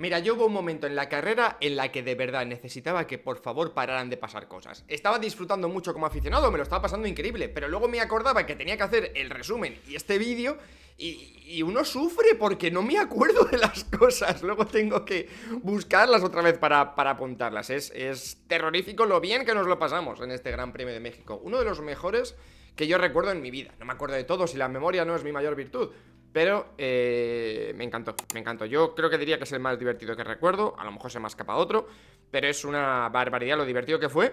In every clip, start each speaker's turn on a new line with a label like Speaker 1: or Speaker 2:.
Speaker 1: Mira, yo hubo un momento en la carrera en la que de verdad necesitaba que por favor pararan de pasar cosas. Estaba disfrutando mucho como aficionado, me lo estaba pasando increíble, pero luego me acordaba que tenía que hacer el resumen y este vídeo y, uno sufre porque no me acuerdo de las cosas. Luego tengo que buscarlas otra vez para, para apuntarlas. Es, es terrorífico lo bien que nos lo pasamos en este Gran Premio de México. Uno de los mejores que yo recuerdo en mi vida. No me acuerdo de todo, si la memoria no es mi mayor virtud. Pero eh, me encantó, me encantó. Yo creo que diría que es el más divertido que recuerdo. A lo mejor se me ha otro. Pero es una barbaridad lo divertido que fue.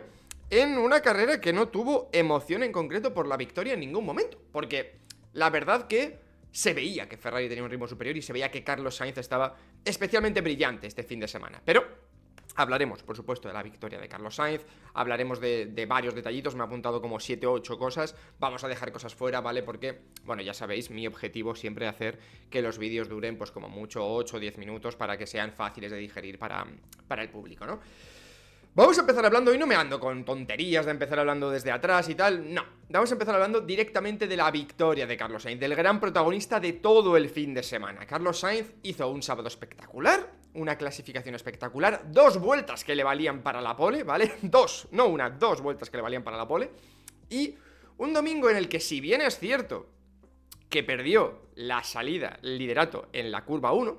Speaker 1: En una carrera que no tuvo emoción en concreto por la victoria en ningún momento. Porque la verdad que se veía que Ferrari tenía un ritmo superior y se veía que Carlos Sainz estaba especialmente brillante este fin de semana. Pero Hablaremos, por supuesto, de la victoria de Carlos Sainz, hablaremos de, varios detallitos, me ha apuntado como 7 o 8 cosas, vamos a dejar cosas fuera, ¿vale? Porque, bueno, ya sabéis, mi objetivo siempre es hacer que los vídeos duren pues como mucho 8 o 10 minutos para que sean fáciles de digerir para, para el público, ¿no? Vamos a empezar hablando, y no me ando con tonterías de empezar hablando desde atrás y tal, no. Vamos a empezar hablando directamente de la victoria de Carlos Sainz, del gran protagonista de todo el fin de semana. Carlos Sainz hizo un sábado espectacular, una clasificación espectacular, dos vueltas que le valían para la pole, ¿vale? Dos, no una, dos vueltas que le valían para la pole. Y un domingo en el que si bien es cierto que perdió la salida, el liderato en la curva 1,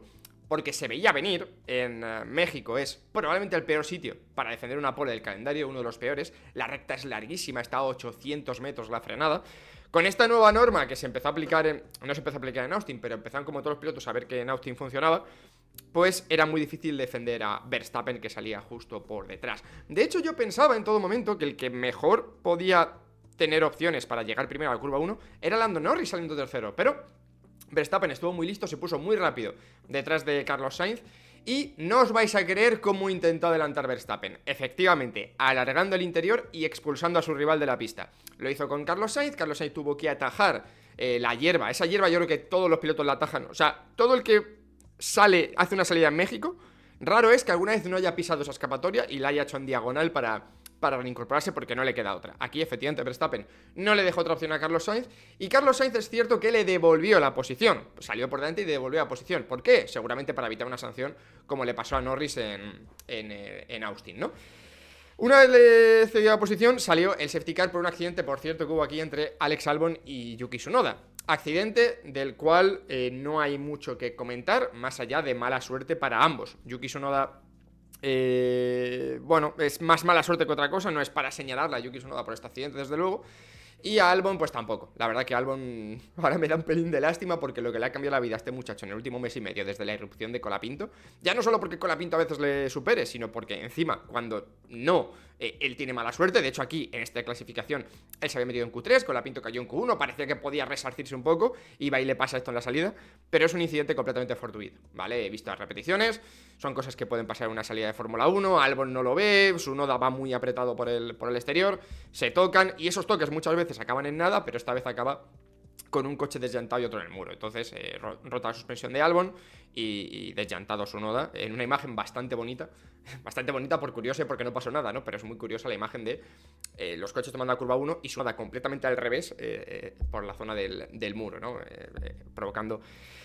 Speaker 1: porque se veía venir, en eh, México es probablemente el peor sitio para defender una pole del calendario, uno de los peores, la recta es larguísima, está a 800 metros la frenada. Con esta nueva norma que se empezó a aplicar no se empezó a aplicar en Austin, pero empezaron como todos los pilotos a ver que en Austin funcionaba, pues era muy difícil defender a Verstappen que salía justo por detrás. De hecho, yo pensaba en todo momento que el que mejor podía tener opciones para llegar primero a la curva 1 era Lando Norris saliendo tercero, pero Verstappen estuvo muy listo, se puso muy rápido detrás de Carlos Sainz y no os vais a creer cómo intentó adelantar Verstappen. Efectivamente, alargando el interior y expulsando a su rival de la pista. Lo hizo con Carlos Sainz, Carlos Sainz tuvo que atajar eh, la hierba. Esa hierba yo creo que todos los pilotos la atajan. O sea, todo el que sale, hace una salida en México. Raro es que alguna vez no haya pisado esa escapatoria y la haya hecho en diagonal para, para reincorporarse porque no le queda otra. Aquí, efectivamente, Verstappen no le dejó otra opción a Carlos Sainz. Y Carlos Sainz es cierto que le devolvió la posición. Pues salió por delante y devolvió la posición. ¿Por qué? Seguramente para evitar una sanción como le pasó a Norris en, en, eh, en Austin, ¿no? Una vez le cedió la posición, salió el safety car por un accidente, por cierto, que hubo aquí entre Alex Albon y Yuki Tsunoda. Accidente del cual eh, no hay mucho que comentar, más allá de mala suerte para ambos. Yuki Tsunoda eh, bueno, es más mala suerte que otra cosa, no es para señalarla a Yuki Tsunoda por este accidente, desde luego. Y a Albon, pues tampoco. La verdad que Albon ahora me da un pelín de lástima porque lo que le ha cambiado la vida a este muchacho en el último mes y medio desde la irrupción de Colapinto, ya no solo porque Colapinto a veces le supere, sino porque encima, cuando no, eh, él tiene mala suerte. De hecho, aquí, en esta clasificación, él se había metido en Q3, Colapinto cayó en Q1, parecía que podía resarcirse un poco, y va y le pasa esto en la salida, pero es un incidente completamente fortuito, ¿vale? He visto las repeticiones, son cosas que pueden pasar en una salida de Fórmula 1, Albon no lo ve, su noda va muy apretado por el, por el exterior, se tocan, y esos toques muchas veces acaban en nada, pero esta vez acaba con un coche desllantado y otro en el muro. Entonces, eh, rota la suspensión de Albon y, deslantado desllantado su noda. En una imagen bastante bonita. Bastante bonita por curiosa y porque no pasó nada, ¿no? Pero es muy curiosa la imagen de eh, los coches tomando la curva 1 y su noda completamente al revés eh, por la zona del, muro, ¿no? provocando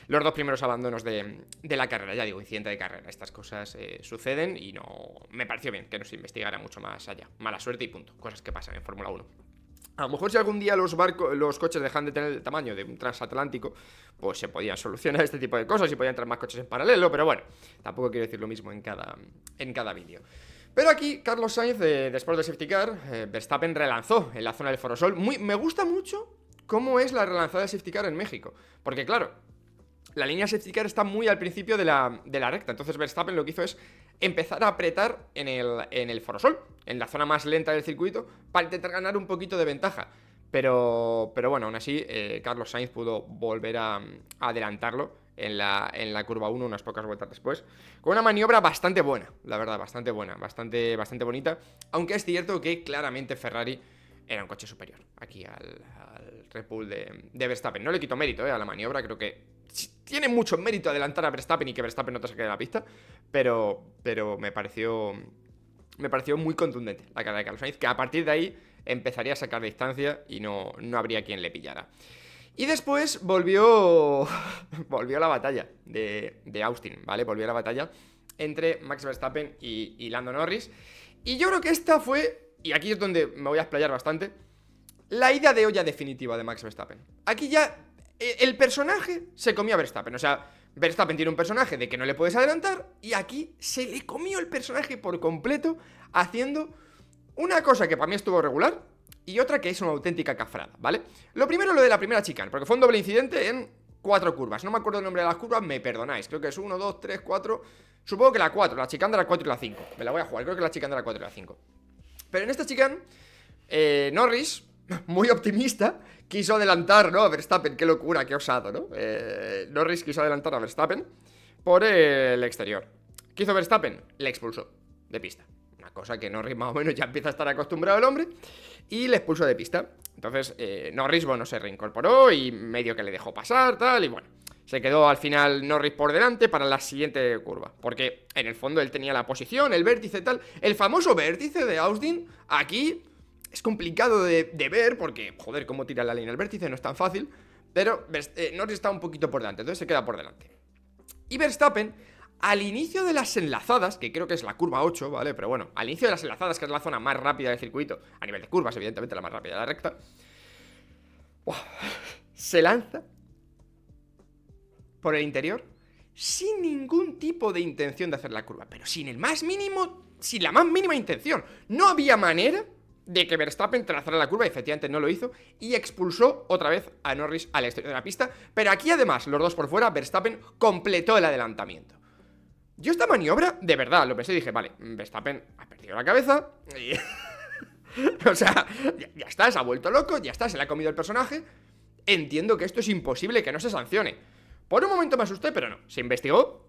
Speaker 1: los dos primeros abandonos de, la carrera. Ya digo, incidente de carrera. Estas cosas suceden y no. Me pareció bien que nos se investigara mucho más allá. Mala suerte y punto. Cosas que pasan en Fórmula 1. A lo mejor si algún día los, barcos, los coches dejan de tener el tamaño de un transatlántico, pues se podían solucionar este tipo de cosas y podían entrar más coches en paralelo, pero bueno, tampoco quiero decir lo mismo en cada, en cada vídeo. Pero aquí Carlos Sainz, después de safety car, eh, Verstappen relanzó en la zona del Forosol. Muy, me gusta mucho cómo es la relanzada de safety car en México, porque claro, la línea safety car está muy al principio de la recta, entonces Verstappen lo que hizo es empezar a apretar en el, en el forosol, en la zona más lenta del circuito, para intentar ganar un poquito de ventaja. Pero, pero bueno, aún así, eh, Carlos Sainz pudo volver a, adelantarlo en la, en la, curva 1 unas pocas vueltas después. Con una maniobra bastante buena, la verdad, bastante buena, bastante, bastante bonita. Aunque es cierto que claramente Ferrari era un coche superior aquí al, al Red Bull de, de Verstappen. No le quito mérito eh, a la maniobra, creo que tiene mucho mérito adelantar a Verstappen y que Verstappen no te saque de la pista, pero, pero me pareció me pareció muy contundente la cara de Carlos Sainz, que a partir de ahí empezaría a sacar distancia y no, habría quien le pillara. Y después volvió, volvió la batalla de, Austin, ¿vale? Volvió la batalla entre Max Verstappen y, y Lando Norris. Y yo creo que esta fue, y aquí es donde me voy a explayar bastante, la idea de olla definitiva de Max Verstappen. Aquí ya eh, el personaje se comió a Verstappen. O sea, Verstappen tiene un personaje de que no le puedes adelantar y aquí se le comió el personaje por completo haciendo una cosa que para mí estuvo regular y otra que es una auténtica cafrada, ¿vale? Lo primero lo de la primera chicana porque fue un doble incidente en cuatro curvas. No me acuerdo el nombre de las curvas, me perdonáis. Creo que es uno, 2, 3, cuatro Supongo que la cuatro, la chicana de la cuatro y la cinco Me la voy a jugar, creo que la chicana de la 4 y la cinco Pero en esta chicana eh, Norris, muy optimista, quiso adelantar, ¿no? A Verstappen, qué locura, qué osado, ¿no? Eh, Norris quiso adelantar a Verstappen por el exterior. ¿Qué hizo Verstappen? Le expulsó de pista. Una cosa que Norris más o menos ya empieza a estar acostumbrado el hombre. Y le expulsó de pista. Entonces, eh, Norris, bueno, se reincorporó y medio que le dejó pasar, tal, y bueno. Se quedó al final Norris por delante para la siguiente curva. Porque en el fondo él tenía la posición, el vértice, tal. El famoso vértice de Austin, aquí es complicado de, ver porque, joder, cómo tira la línea al vértice no es tan fácil. Pero eh, no está un poquito por delante, entonces se queda por delante. Y Verstappen, al inicio de las enlazadas, que creo que es la curva 8, ¿vale? Pero bueno, al inicio de las enlazadas, que es la zona más rápida del circuito, a nivel de curvas, evidentemente, la más rápida de la recta, se lanza por el interior sin ningún tipo de intención de hacer la curva, pero sin el más mínimo, sin la más mínima intención. No había manera de que Verstappen trazara la curva, efectivamente no lo hizo, y expulsó otra vez a Norris al exterior de la pista, pero aquí además, los dos por fuera, Verstappen completó el adelantamiento. Yo esta maniobra, de verdad, lo pensé y dije, vale, Verstappen ha perdido la cabeza o sea, ya, ya, está, se ha vuelto loco, ya está, se le ha comido el personaje. Entiendo que esto es imposible, que no se sancione. Por un momento me asusté, pero no, se investigó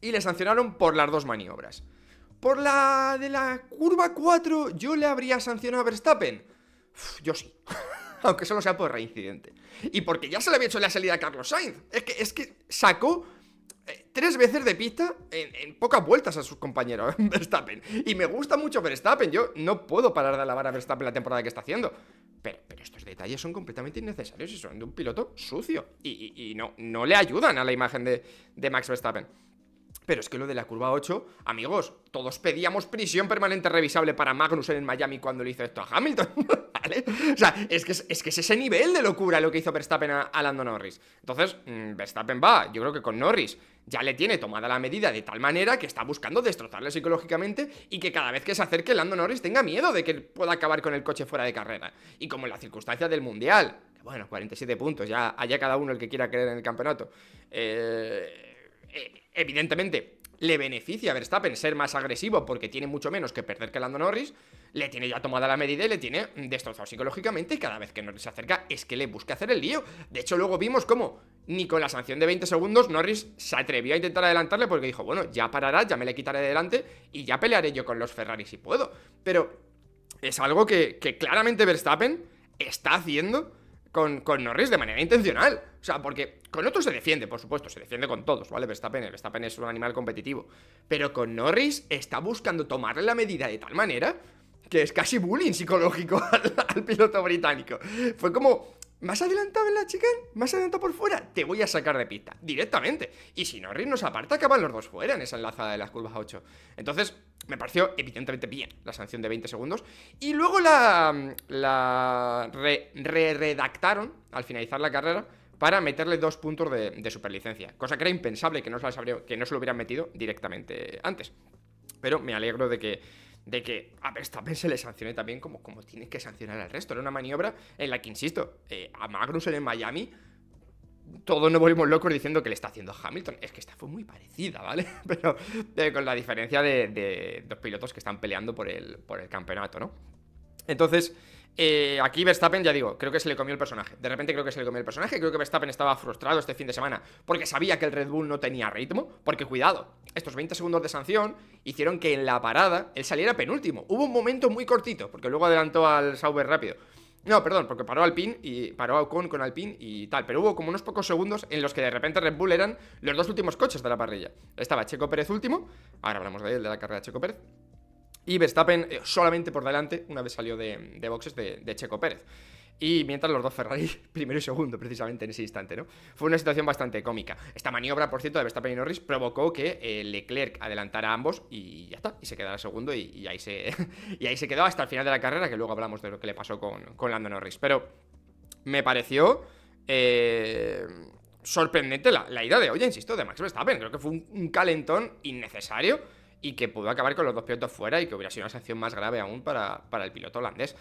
Speaker 1: y le sancionaron por las dos maniobras. Por la de la curva 4 yo le habría sancionado a Verstappen. yo sí. Aunque solo sea por reincidente. Y porque ya se le había hecho la salida a Carlos Sainz. Es que, es que sacó eh, tres veces de pista en, pocas vueltas a sus compañeros, Verstappen. Y me gusta mucho Verstappen. Yo no puedo parar de alabar a Verstappen la temporada que está haciendo. Pero, estos detalles son completamente innecesarios y son de un piloto sucio. Y, no, no le ayudan a la imagen de Max Verstappen. Pero es que lo de la curva 8, amigos, todos pedíamos prisión permanente revisable para magnus en Miami cuando le hizo esto a Hamilton, ¿vale? O sea, es que es, que es ese nivel de locura lo que hizo Verstappen a, Lando Norris. Entonces, mm, Verstappen va, yo creo que con Norris ya le tiene tomada la medida de tal manera que está buscando destrozarle psicológicamente y que cada vez que se acerque Lando Norris tenga miedo de que pueda acabar con el coche fuera de carrera. Y como en la circunstancia del Mundial, que bueno, 47 puntos, ya haya cada uno el que quiera creer en el campeonato. eh, eh evidentemente le beneficia a Verstappen ser más agresivo porque tiene mucho menos que perder que Lando Norris, le tiene ya tomada la medida y le tiene destrozado psicológicamente y cada vez que Norris se acerca es que le busca hacer el lío. De hecho, luego vimos cómo ni con la sanción de 20 segundos Norris se atrevió a intentar adelantarle porque dijo, bueno, ya parará, ya me le quitaré delante y ya pelearé yo con los Ferrari si puedo. Pero es algo que, que claramente Verstappen está haciendo con, Norris de manera intencional. O sea, porque con otros se defiende, por supuesto, se defiende con todos, ¿vale? Verstappen, es un animal competitivo. Pero con Norris está buscando tomarle la medida de tal manera que es casi bullying psicológico al piloto británico. Fue como ¿Me has adelantado en la chica? ¿Me has adelantado por fuera? Te voy a sacar de pista, directamente. Y si Norris nos aparta, acaban los dos fuera en esa enlazada de las curvas a 8. Entonces, me pareció evidentemente bien la sanción de 20 segundos. Y luego la, la re, redactaron al finalizar la carrera para meterle dos puntos de, superlicencia. Cosa que era impensable que no, se que no se lo hubieran metido directamente antes. Pero me alegro de que de que a Verstappen se le sancione también como, como que sancionar al resto. Era una maniobra en la que, insisto, eh, a Magnussen en Miami todos nos volvimos locos diciendo que le está haciendo Hamilton. Es que esta fue muy parecida, ¿vale? Pero eh, con la diferencia de, dos pilotos que están peleando por el, por el campeonato, ¿no? Entonces, eh, aquí Verstappen, ya digo, creo que se le comió el personaje. De repente creo que se le comió el personaje. Creo que Verstappen estaba frustrado este fin de semana porque sabía que el Red Bull no tenía ritmo. Porque cuidado, estos 20 segundos de sanción hicieron que en la parada él saliera penúltimo. Hubo un momento muy cortito, porque luego adelantó al Sauber rápido. No, perdón, porque paró al Alpine y paró Ocon con Alpine y tal. Pero hubo como unos pocos segundos en los que de repente Red Bull eran los dos últimos coches de la parrilla. Estaba Checo Pérez último, ahora hablamos de él, de la carrera de Checo Pérez. Y Verstappen eh, solamente por delante, una vez salió de, boxes, de, Checo Pérez. Y mientras los dos Ferrari, primero y segundo, precisamente en ese instante, ¿no? Fue una situación bastante cómica. Esta maniobra, por cierto, de Verstappen y Norris provocó que eh, Leclerc adelantara a ambos y ya está, y se quedara segundo y, ahí se, y ahí se quedó hasta el final de la carrera, que luego hablamos de lo que le pasó con, con Lando Norris. Pero me pareció eh, sorprendente la, la, idea de, oye, insisto, de Max Verstappen. Creo que fue un calentón innecesario y que pudo acabar con los dos pilotos fuera y que hubiera sido una sanción más grave aún para, el piloto holandés.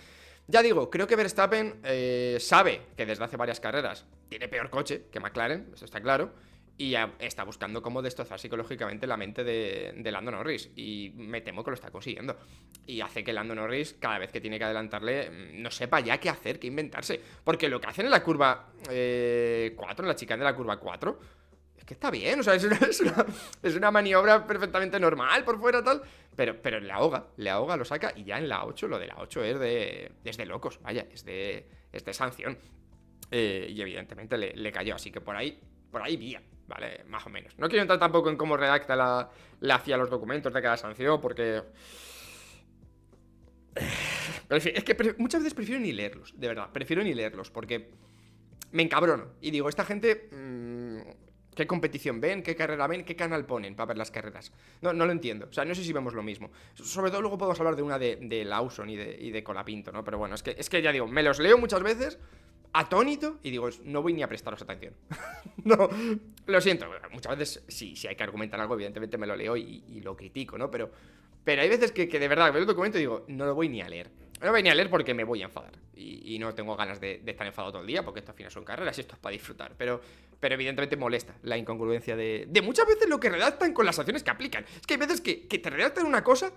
Speaker 1: Ya digo, creo que Verstappen eh, sabe que desde hace varias carreras tiene peor coche que McLaren, eso está claro, y está buscando cómo destrozar psicológicamente la mente de, de, Lando Norris. Y me temo que lo está consiguiendo. Y hace que Lando Norris, cada vez que tiene que adelantarle, mm, no sepa ya qué hacer, qué inventarse. Porque lo que hacen en la curva 4, eh, en la chica de la curva 4, que está bien, o sea, es una, maniobra perfectamente normal por fuera tal, pero, pero le ahoga, le ahoga, lo saca y ya en la 8, lo de la 8 es de, es locos, vaya, es de, es sanción. Eh, y evidentemente le, cayó, así que por ahí, por ahí vía, ¿vale? Más o menos. No quiero entrar tampoco en cómo redacta la, la CIA los documentos de cada sanción, porque... Es que muchas veces prefiero ni leerlos, de verdad, prefiero ni leerlos, porque me encabrono. Y digo, esta gente... Mm, ¿Qué competición ven? ¿Qué carrera ven? ¿Qué canal ponen para ver las carreras? No, no lo entiendo. O sea, no sé si vemos lo mismo. Sobre todo luego podemos hablar de una de, de Lawson y de, y de, Colapinto, ¿no? Pero bueno, es que, es que ya digo, me los leo muchas veces atónito y digo, no voy ni a prestaros atención. no, lo siento. Muchas veces, sí, si hay que argumentar algo, evidentemente me lo leo y, lo critico, ¿no? Pero, pero hay veces que, que de verdad veo el documento y digo, no lo voy ni a leer. No venía a leer porque me voy a enfadar. Y, no tengo ganas de, estar enfadado todo el día, porque esto al final son carreras y esto es para disfrutar. Pero, pero evidentemente molesta la incongruencia de, muchas veces lo que redactan con las sanciones que aplican. Es que hay veces que, te redactan una cosa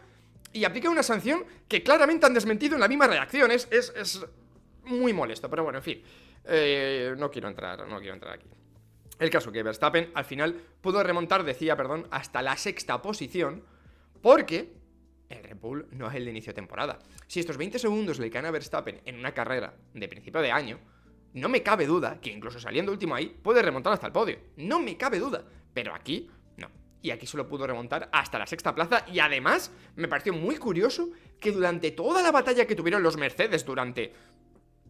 Speaker 1: y aplican una sanción que claramente han desmentido en la misma redacción. Es, muy molesto, pero bueno, en fin. Eh, no quiero entrar, no quiero entrar aquí. El caso que Verstappen al final pudo remontar, decía, perdón, hasta la sexta posición, porque el Red Bull no es el de inicio de temporada. Si estos 20 segundos le caen a Verstappen en una carrera de principio de año, no me cabe duda que incluso saliendo último ahí puede remontar hasta el podio. No me cabe duda. Pero aquí no. Y aquí solo pudo remontar hasta la sexta plaza. Y además me pareció muy curioso que durante toda la batalla que tuvieron los Mercedes durante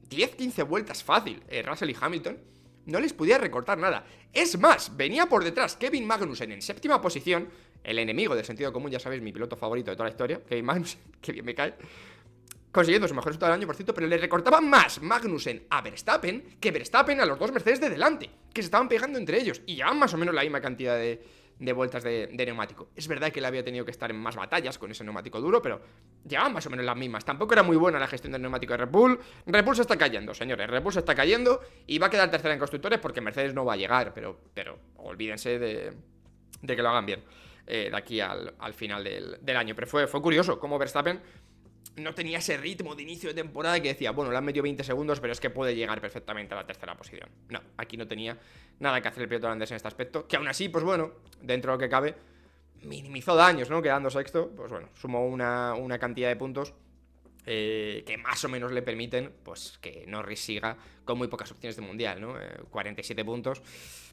Speaker 1: 10-15 vueltas fácil, eh, Russell y Hamilton, no les podía recortar nada. Es más, venía por detrás Kevin Magnussen en séptima posición el enemigo del sentido común, ya sabéis, mi piloto favorito de toda la historia, Kevin Magnussen, que bien me cae, consiguiendo su mejor resultado del año, por cierto, pero le recortaba más Magnussen a Verstappen que Verstappen a los dos Mercedes de delante, que se estaban pegando entre ellos y llevaban más o menos la misma cantidad de, vueltas de, neumático. Es verdad que él había tenido que estar en más batallas con ese neumático duro, pero llevaban más o menos las mismas. Tampoco era muy buena la gestión del neumático de Red Bull. está cayendo, señores. Red está cayendo y va a quedar tercera en constructores porque Mercedes no va a llegar, pero, pero olvídense de, de que lo hagan bien. Eh, de aquí al, final del, año. Pero fue, fue curioso cómo Verstappen no tenía ese ritmo de inicio de temporada que decía, bueno, le han metido 20 segundos, pero es que puede llegar perfectamente a la tercera posición. No, aquí no tenía nada que hacer el piloto holandés en este aspecto, que aún así, pues bueno, dentro de lo que cabe, minimizó daños, ¿no? Quedando sexto, pues bueno, sumó una, cantidad de puntos eh, que más o menos le permiten, pues que Norris siga con muy pocas opciones de mundial, ¿no? 47 eh, puntos.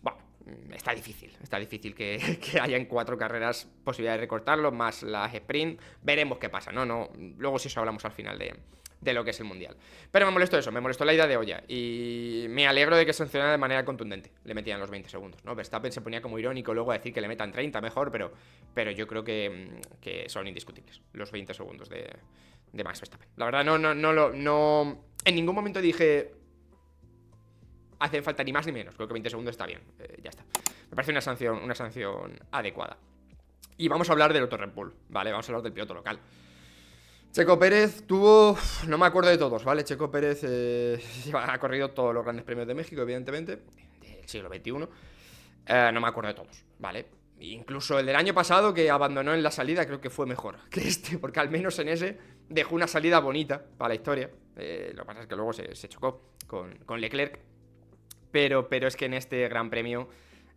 Speaker 1: Bueno, Mm, está difícil, está difícil que, hayan haya en cuatro carreras posibilidad de recortarlo, más las sprint. Veremos qué pasa, ¿no? no luego si eso hablamos al final de, lo que es el mundial. Pero me molestó eso, me molestó la idea de olla. Y me alegro de que sancionara de manera contundente. Le metían los 20 segundos, ¿no? Verstappen se ponía como irónico luego a decir que le metan 30 mejor, pero, pero yo creo que, mm, son indiscutibles los 20 segundos de, de Max Verstappen. La verdad, no, no, no, no, no. En ningún momento dije, hacen falta ni más ni menos. Creo que 20 segundos está bien. Eh, ya está. Me parece una sanción, una sanción adecuada. Y vamos a hablar del otro Red Bull, ¿vale? Vamos a hablar del piloto local. Checo Pérez tuvo, no me acuerdo de todos, ¿vale? Checo Pérez eh, ha corrido todos los grandes premios de México, evidentemente, del siglo XXI. Eh, no me acuerdo de todos, ¿vale? Incluso el del año pasado que abandonó en la salida creo que fue mejor que este, porque al menos en ese dejó una salida bonita para la historia. lo que pasa es que luego se, chocó con Leclerc pero, es que en este Gran Premio,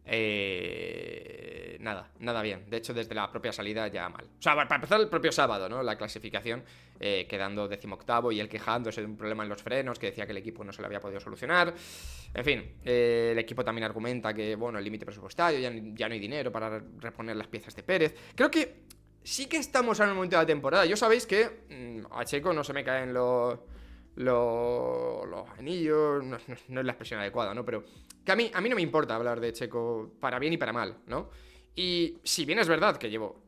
Speaker 1: eh, nada, nada bien. De hecho, desde la propia salida ya mal. O sea, para empezar el propio sábado, ¿no? La clasificación, eh, quedando decimoctavo y él quejándose de un problema en los frenos, que decía que el equipo no se lo había podido solucionar. En fin, eh, el equipo también argumenta que, bueno, el límite presupuestario, ya, no hay dinero para reponer las piezas de Pérez. Creo que sí que estamos en el momento de la temporada. Yo sabéis que mm, a Checo no se me caen los los, anillos, no, es la expresión adecuada, ¿no? Pero que a mí, a mí no me importa hablar de Checo para bien y para mal, ¿no? Y si bien es verdad que llevo,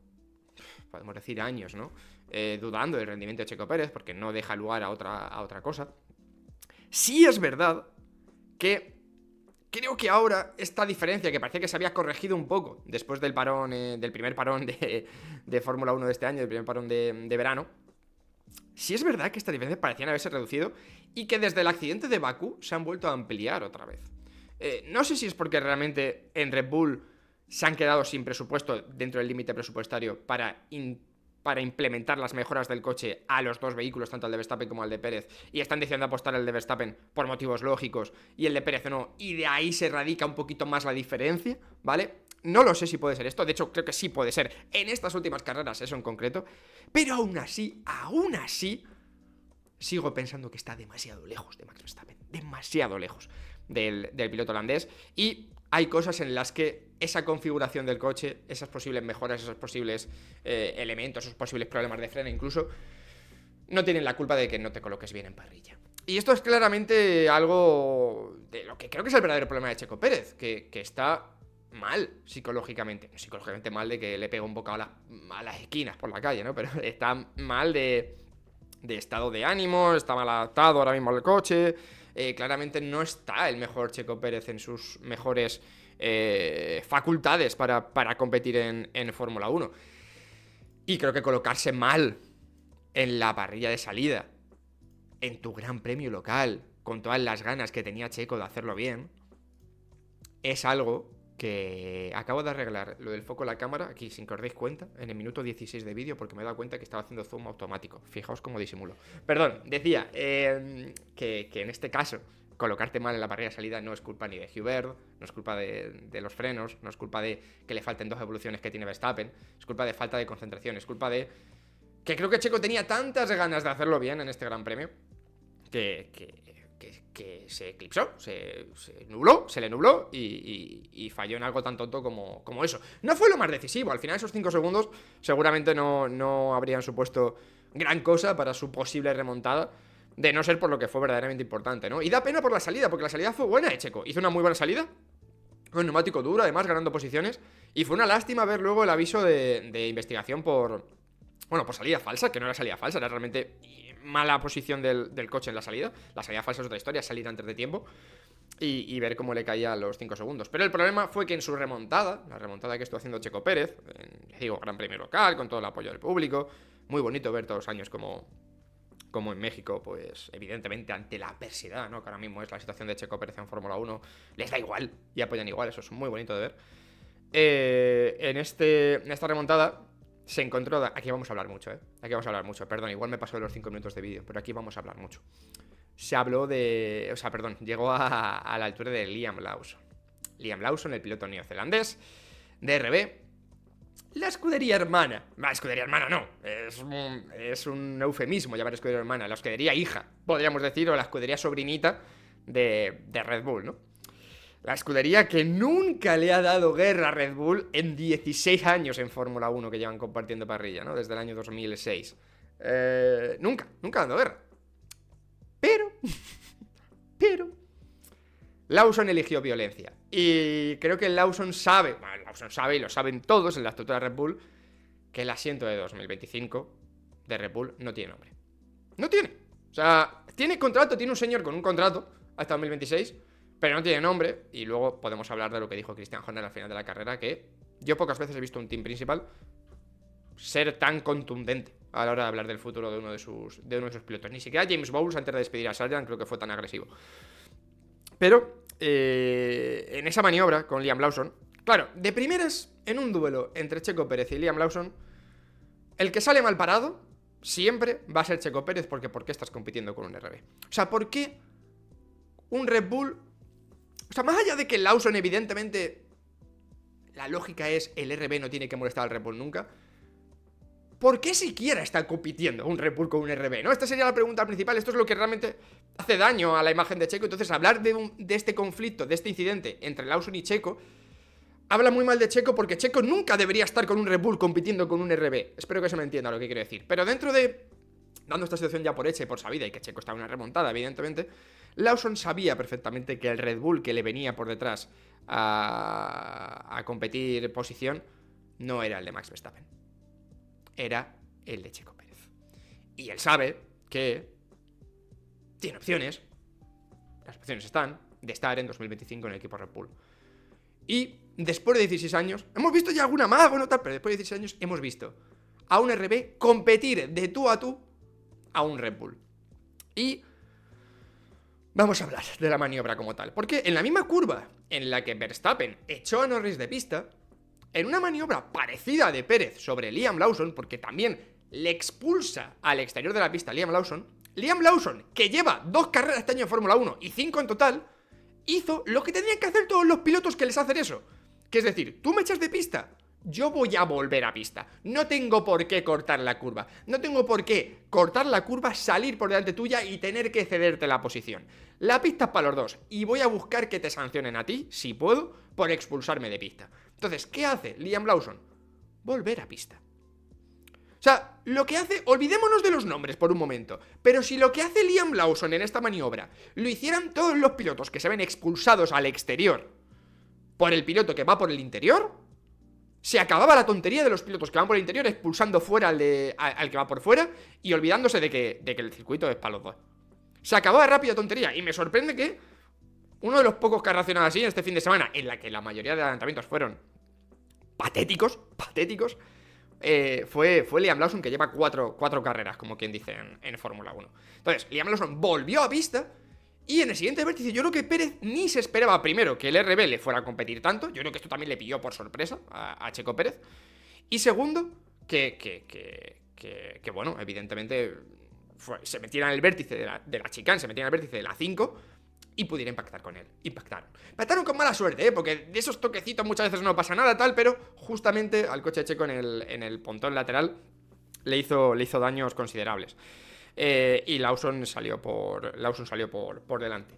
Speaker 1: podemos decir, años, ¿no? Eh, dudando del rendimiento de Checo Pérez, porque no deja lugar a otra, a otra cosa, sí es verdad que creo que ahora esta diferencia que parecía que se había corregido un poco después del parón, eh, del primer parón de, Fórmula 1 de este año, del primer parón de verano, si es verdad que esta diferencia parecía haberse reducido y que desde el accidente de Baku se han vuelto a ampliar otra vez. Eh, no sé si es porque realmente en Red Bull se han quedado sin presupuesto dentro del límite presupuestario para, para implementar las mejoras del coche a los dos vehículos, tanto al de Verstappen como al de Pérez, y están diciendo apostar al de Verstappen por motivos lógicos y el de Pérez no, y de ahí se radica un poquito más la diferencia, ¿vale? No lo sé si puede ser esto, de hecho creo que sí puede ser en estas últimas carreras, eso en concreto. Pero aún así, aún así, sigo pensando que está demasiado lejos de Max Verstappen, demasiado lejos del, piloto holandés. Y hay cosas en las que esa configuración del coche, esas posibles mejoras, esos posibles eh, elementos, esos posibles problemas de freno incluso, no tienen la culpa de que no te coloques bien en parrilla. Y esto es claramente algo de lo que creo que es el verdadero problema de Checo Pérez, que, que está mal psicológicamente. Psicológicamente mal de que le pega un bocado a las, esquinas por la calle, ¿no? Pero está mal de, estado de ánimo, está mal adaptado ahora mismo al coche. Eh, claramente no está el mejor Checo Pérez en sus mejores eh, facultades para, competir en, en Fórmula 1. Y creo que colocarse mal en la parrilla de salida, en tu gran premio local, con todas las ganas que tenía Checo de hacerlo bien, es algo que acabo de arreglar lo del foco de la cámara, aquí sin que os deis cuenta, en el minuto 16 de vídeo, porque me he dado cuenta que estaba haciendo zoom automático. Fijaos cómo disimulo. Perdón, decía em, que, en este caso colocarte mal en la barrera de salida no es culpa ni de Hubert, no es culpa de, los frenos, no es culpa de que le falten dos evoluciones que tiene Verstappen, es culpa de falta de concentración, es culpa de que creo que Checo tenía tantas ganas de hacerlo bien en este Gran Premio que, que que se eclipsó, se, nubló, se le nubló y, falló en algo tan tonto como, eso. No fue lo más decisivo, al final esos 5 segundos seguramente no, habrían supuesto gran cosa para su posible remontada. De no ser por lo que fue verdaderamente importante, ¿no? Y da pena por la salida, porque la salida fue buena de Checo. Hizo una muy buena salida, un neumático duro, además ganando posiciones. Y fue una lástima ver luego el aviso de, de, investigación por. Bueno, por salida falsa, que no era salida falsa, era realmente mala posición del, coche en la salida. La salida falsa es otra historia, salir antes de tiempo. Y, ver cómo le caía a los 5 segundos. Pero el problema fue que en su remontada, la remontada que estuvo haciendo Checo Pérez, digo, gran premio local, con todo el apoyo del público, muy bonito ver todos los años como, como en México, pues evidentemente ante la adversidad, ¿no? que ahora mismo es la situación de Checo Pérez en Fórmula 1, les da igual y apoyan igual, eso es muy bonito de ver. Eh, en, este, en esta remontada, se encontró. Aquí vamos a hablar mucho, ¿eh? Aquí vamos a hablar mucho. Perdón, igual me pasó los 5 minutos de vídeo, pero aquí vamos a hablar mucho. Se habló de. O sea, perdón, llegó a, la altura de Liam Lawson. Liam Lawson, el piloto neozelandés, de RB. La escudería hermana. La escudería hermana no. Es un, es un eufemismo llamar escudería hermana. La escudería hija, podríamos decir, o la escudería sobrinita de, de Red Bull, ¿no? La escudería que nunca le ha dado guerra a Red Bull en 16 años en Fórmula 1 que llevan compartiendo parrilla, ¿no? Desde el año 2006. Eh, nunca, nunca, nunca dado guerra. Pero, pero, Lawson eligió violencia. Y creo que Lawson sabe, bueno, Lawson sabe y lo saben todos en la estructura de Red Bull, que el asiento de 2025 de Red Bull no tiene nombre. No tiene. O sea, tiene contrato, tiene un señor con un contrato hasta 2026 pero no tiene nombre. Y luego podemos hablar de lo que dijo Christian Horner al final de la carrera, que yo pocas veces he visto un team principal ser tan contundente a la hora de hablar del futuro de uno de sus, de pilotos. Ni siquiera James Bowles antes de despedir a Sargent creo que fue tan agresivo. Pero eh, en esa maniobra con Liam Lawson, claro, de primeras en un duelo entre Checo Pérez y Liam Lawson, el que sale mal parado siempre va a ser Checo Pérez porque ¿por qué estás compitiendo con un RB? O sea, ¿por qué un Red Bull o sea, más allá de que Lawson, evidentemente, la lógica es el RB no tiene que molestar al Red nunca. ¿Por qué siquiera está compitiendo un Red con un RB? ¿no? Esta sería la pregunta principal. Esto es lo que realmente hace daño a la imagen de Checo. Entonces, hablar de, este conflicto, de este incidente entre Lawson y Checo, habla muy mal de Checo porque Checo nunca debería estar con un Red compitiendo con un RB. Espero que se me entienda lo que quiero decir. Pero dentro de dando esta situación ya por hecha y por sabida y que Checo estaba en una remontada, evidentemente, Lawson sabía perfectamente que el Red Bull que le venía por detrás a, competir posición no era el de Max Verstappen, era el de Checo Pérez. Y él sabe que tiene opciones, las opciones están, de estar en 2025 en el equipo Red Bull. Y después de 16 años, hemos visto ya alguna más, bueno, tal, pero después de 16 años hemos visto a un RB competir de tú a tú a un Red Bull. Y vamos a hablar de la maniobra como tal. Porque en la misma curva en la que Verstappen echó a Norris de pista, en una maniobra parecida de Pérez sobre Liam Lawson, porque también le expulsa al exterior de la pista Liam Lawson, Liam Lawson, que lleva dos carreras este año en Fórmula 1 y cinco en total, hizo lo que tenían que hacer todos los pilotos que les hacen eso. Que es decir, tú me echas de pista, yo voy a volver a pista. No tengo por qué cortar la curva. No tengo por qué cortar la curva, salir por delante tuya y tener que cederte la posición. La pista es para los dos y voy a buscar que te sancionen a ti, si puedo, por expulsarme de pista. Entonces, ¿qué hace Liam Lawson? Volver a pista. O sea, lo que hace, olvidémonos de los nombres por un momento, pero si lo que hace Liam Lawson en esta maniobra lo hicieran todos los pilotos que se ven expulsados al exterior por el piloto que va por el interior, se acababa la tontería de los pilotos que van por el interior expulsando fuera al, de, al, que va por fuera y olvidándose de que, de que el circuito es para los dos. Se acababa rápida tontería y me sorprende que uno de los pocos que ha reaccionado así en este fin de semana, en la que la mayoría de adelantamientos fueron patéticos, patéticos, eh, fue, fue Liam Lawson que lleva cuatro, carreras, como quien dice en, en Fórmula 1. Entonces, Liam Lawson volvió a pista y en el siguiente vértice, yo creo que Pérez ni se esperaba primero que el RB le fuera a competir tanto. Yo creo que esto también le pilló por sorpresa a, Checo Pérez. Y segundo, que, bueno, evidentemente se metiera en el vértice de la, de se metiera en el vértice de la 5 y pudiera impactar con él. Impactaron. Impactaron con mala suerte, ¿eh? porque de esos toquecitos muchas veces no pasa nada, tal, pero justamente al coche de checo en el, en el pontón lateral le hizo, le hizo daños considerables. Eh, y Lawson salió, por, Lawson salió por, por delante.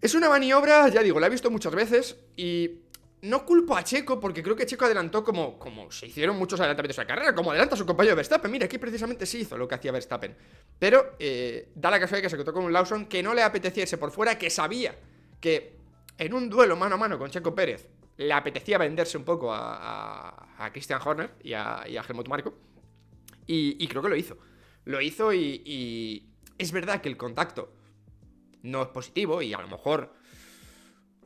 Speaker 1: Es una maniobra, ya digo, la he visto muchas veces y no culpo a Checo porque creo que Checo adelantó como, como se hicieron muchos adelantamientos en la carrera, como adelanta su compañero Verstappen. Mira, aquí precisamente sí hizo lo que hacía Verstappen. Pero eh, da la casualidad que se encontró con un Lawson que no le apeteciese por fuera, que sabía que en un duelo mano a mano con Checo Pérez le apetecía venderse un poco a, Christian Horner y a, Helmut Marko. y creo que lo hizo lo hizo y, es verdad que el contacto no es positivo y a lo mejor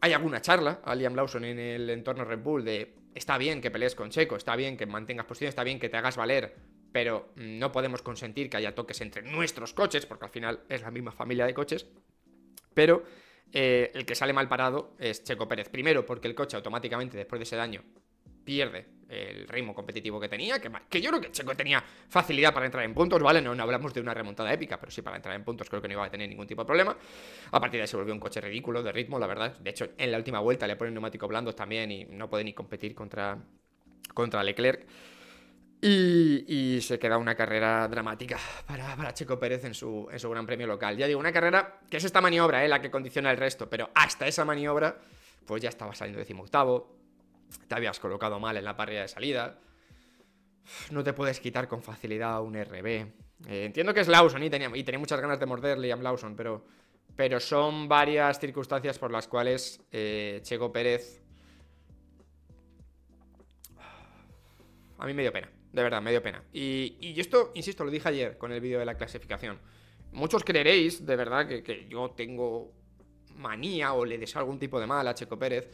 Speaker 1: hay alguna charla a Liam Lawson en el entorno Red Bull de está bien que pelees con Checo, está bien que mantengas posición, está bien que te hagas valer, pero no podemos consentir que haya toques entre nuestros coches, porque al final es la misma familia de coches, pero eh, el que sale mal parado es Checo Pérez. Primero, porque el coche automáticamente después de ese daño pierde el ritmo competitivo que tenía, que, yo creo que Checo tenía facilidad para entrar en puntos, ¿vale? No, hablamos de una remontada épica, pero sí para entrar en puntos creo que no iba a tener ningún tipo de problema. A partir de ahí se volvió un coche ridículo de ritmo, la verdad. De hecho, en la última vuelta le ponen neumáticos blandos también y no puede ni competir contra, contra Leclerc. Y, se queda una carrera dramática para, para Checo Pérez en su, en su Gran Premio local. Ya digo, una carrera que es esta maniobra, ¿eh? la que condiciona el resto, pero hasta esa maniobra, pues ya estaba saliendo decimoctavo, te habías colocado mal en la parrilla de salida, no te puedes quitar con facilidad un RB. Eh, entiendo que es Lawson y tenía, y muchas ganas de morderle a Lawson, pero, pero son varias circunstancias por las cuales eh, Checo Pérez... A mí me dio pena, de verdad, me dio pena. Y, esto, insisto, lo dije ayer con el vídeo de la clasificación. Muchos creeréis, de verdad, que, que yo tengo manía o le deseo algún tipo de mal a Checo Pérez.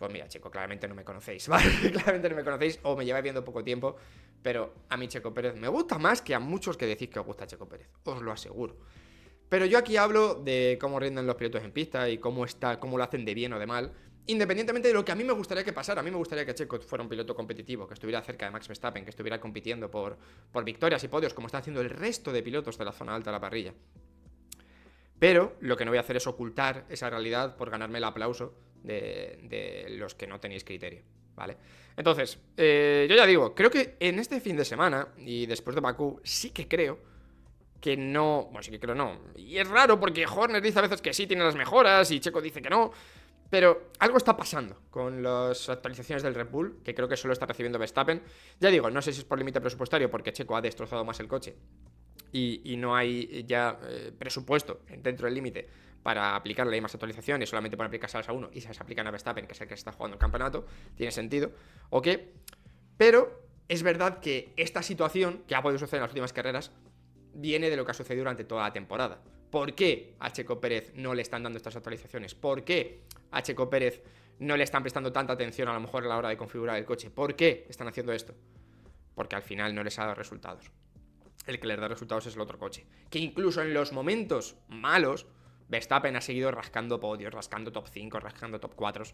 Speaker 1: Pues mira, Chico, claramente no me conocéis, ¿vale? claramente no me conocéis o me lleváis viendo poco tiempo, pero a mí Checo Pérez me gusta más que a muchos que decís que os gusta Checo Pérez, os lo aseguro. Pero yo aquí hablo de cómo rinden los pilotos en pista y cómo está, cómo lo hacen de bien o de mal, independientemente de lo que a mí me gustaría que pasara. A mí me gustaría que Checo fuera un piloto competitivo, que estuviera cerca de Max Verstappen, que estuviera compitiendo por, por victorias y podios, como está haciendo el resto de pilotos de la zona alta de la parrilla. Pero lo que no voy a hacer es ocultar esa realidad por ganarme el aplauso de, los que no tenéis criterio. ¿Vale? Entonces, eh, yo ya digo, creo que en este fin de semana y después de Bakú, sí que creo que no. Bueno, sí que creo no. Y es raro porque Horner dice a veces que sí tiene las mejoras y Checo dice que no. Pero algo está pasando con las actualizaciones del Red Bull, que creo que solo está recibiendo Verstappen. Ya digo, no sé si es por límite presupuestario, porque Checo ha destrozado más el coche y, no hay ya eh, presupuesto dentro del límite para aplicar la más actualizaciones solamente aplicar salas a uno y se aplican a Verstappen, que es el que está jugando el campeonato, tiene sentido, ¿ok? Pero es verdad que esta situación que ha podido suceder en las últimas carreras viene de lo que ha sucedido durante toda la temporada. ¿Por qué a Checo Pérez no le están dando estas actualizaciones? ¿Por qué a Checo Pérez no le están prestando tanta atención a lo mejor a la hora de configurar el coche? ¿Por qué están haciendo esto? Porque al final no les ha dado resultados. El que les da resultados es el otro coche. Que incluso en los momentos malos, Verstappen ha seguido rascando podios, rascando top 5, rascando top 4.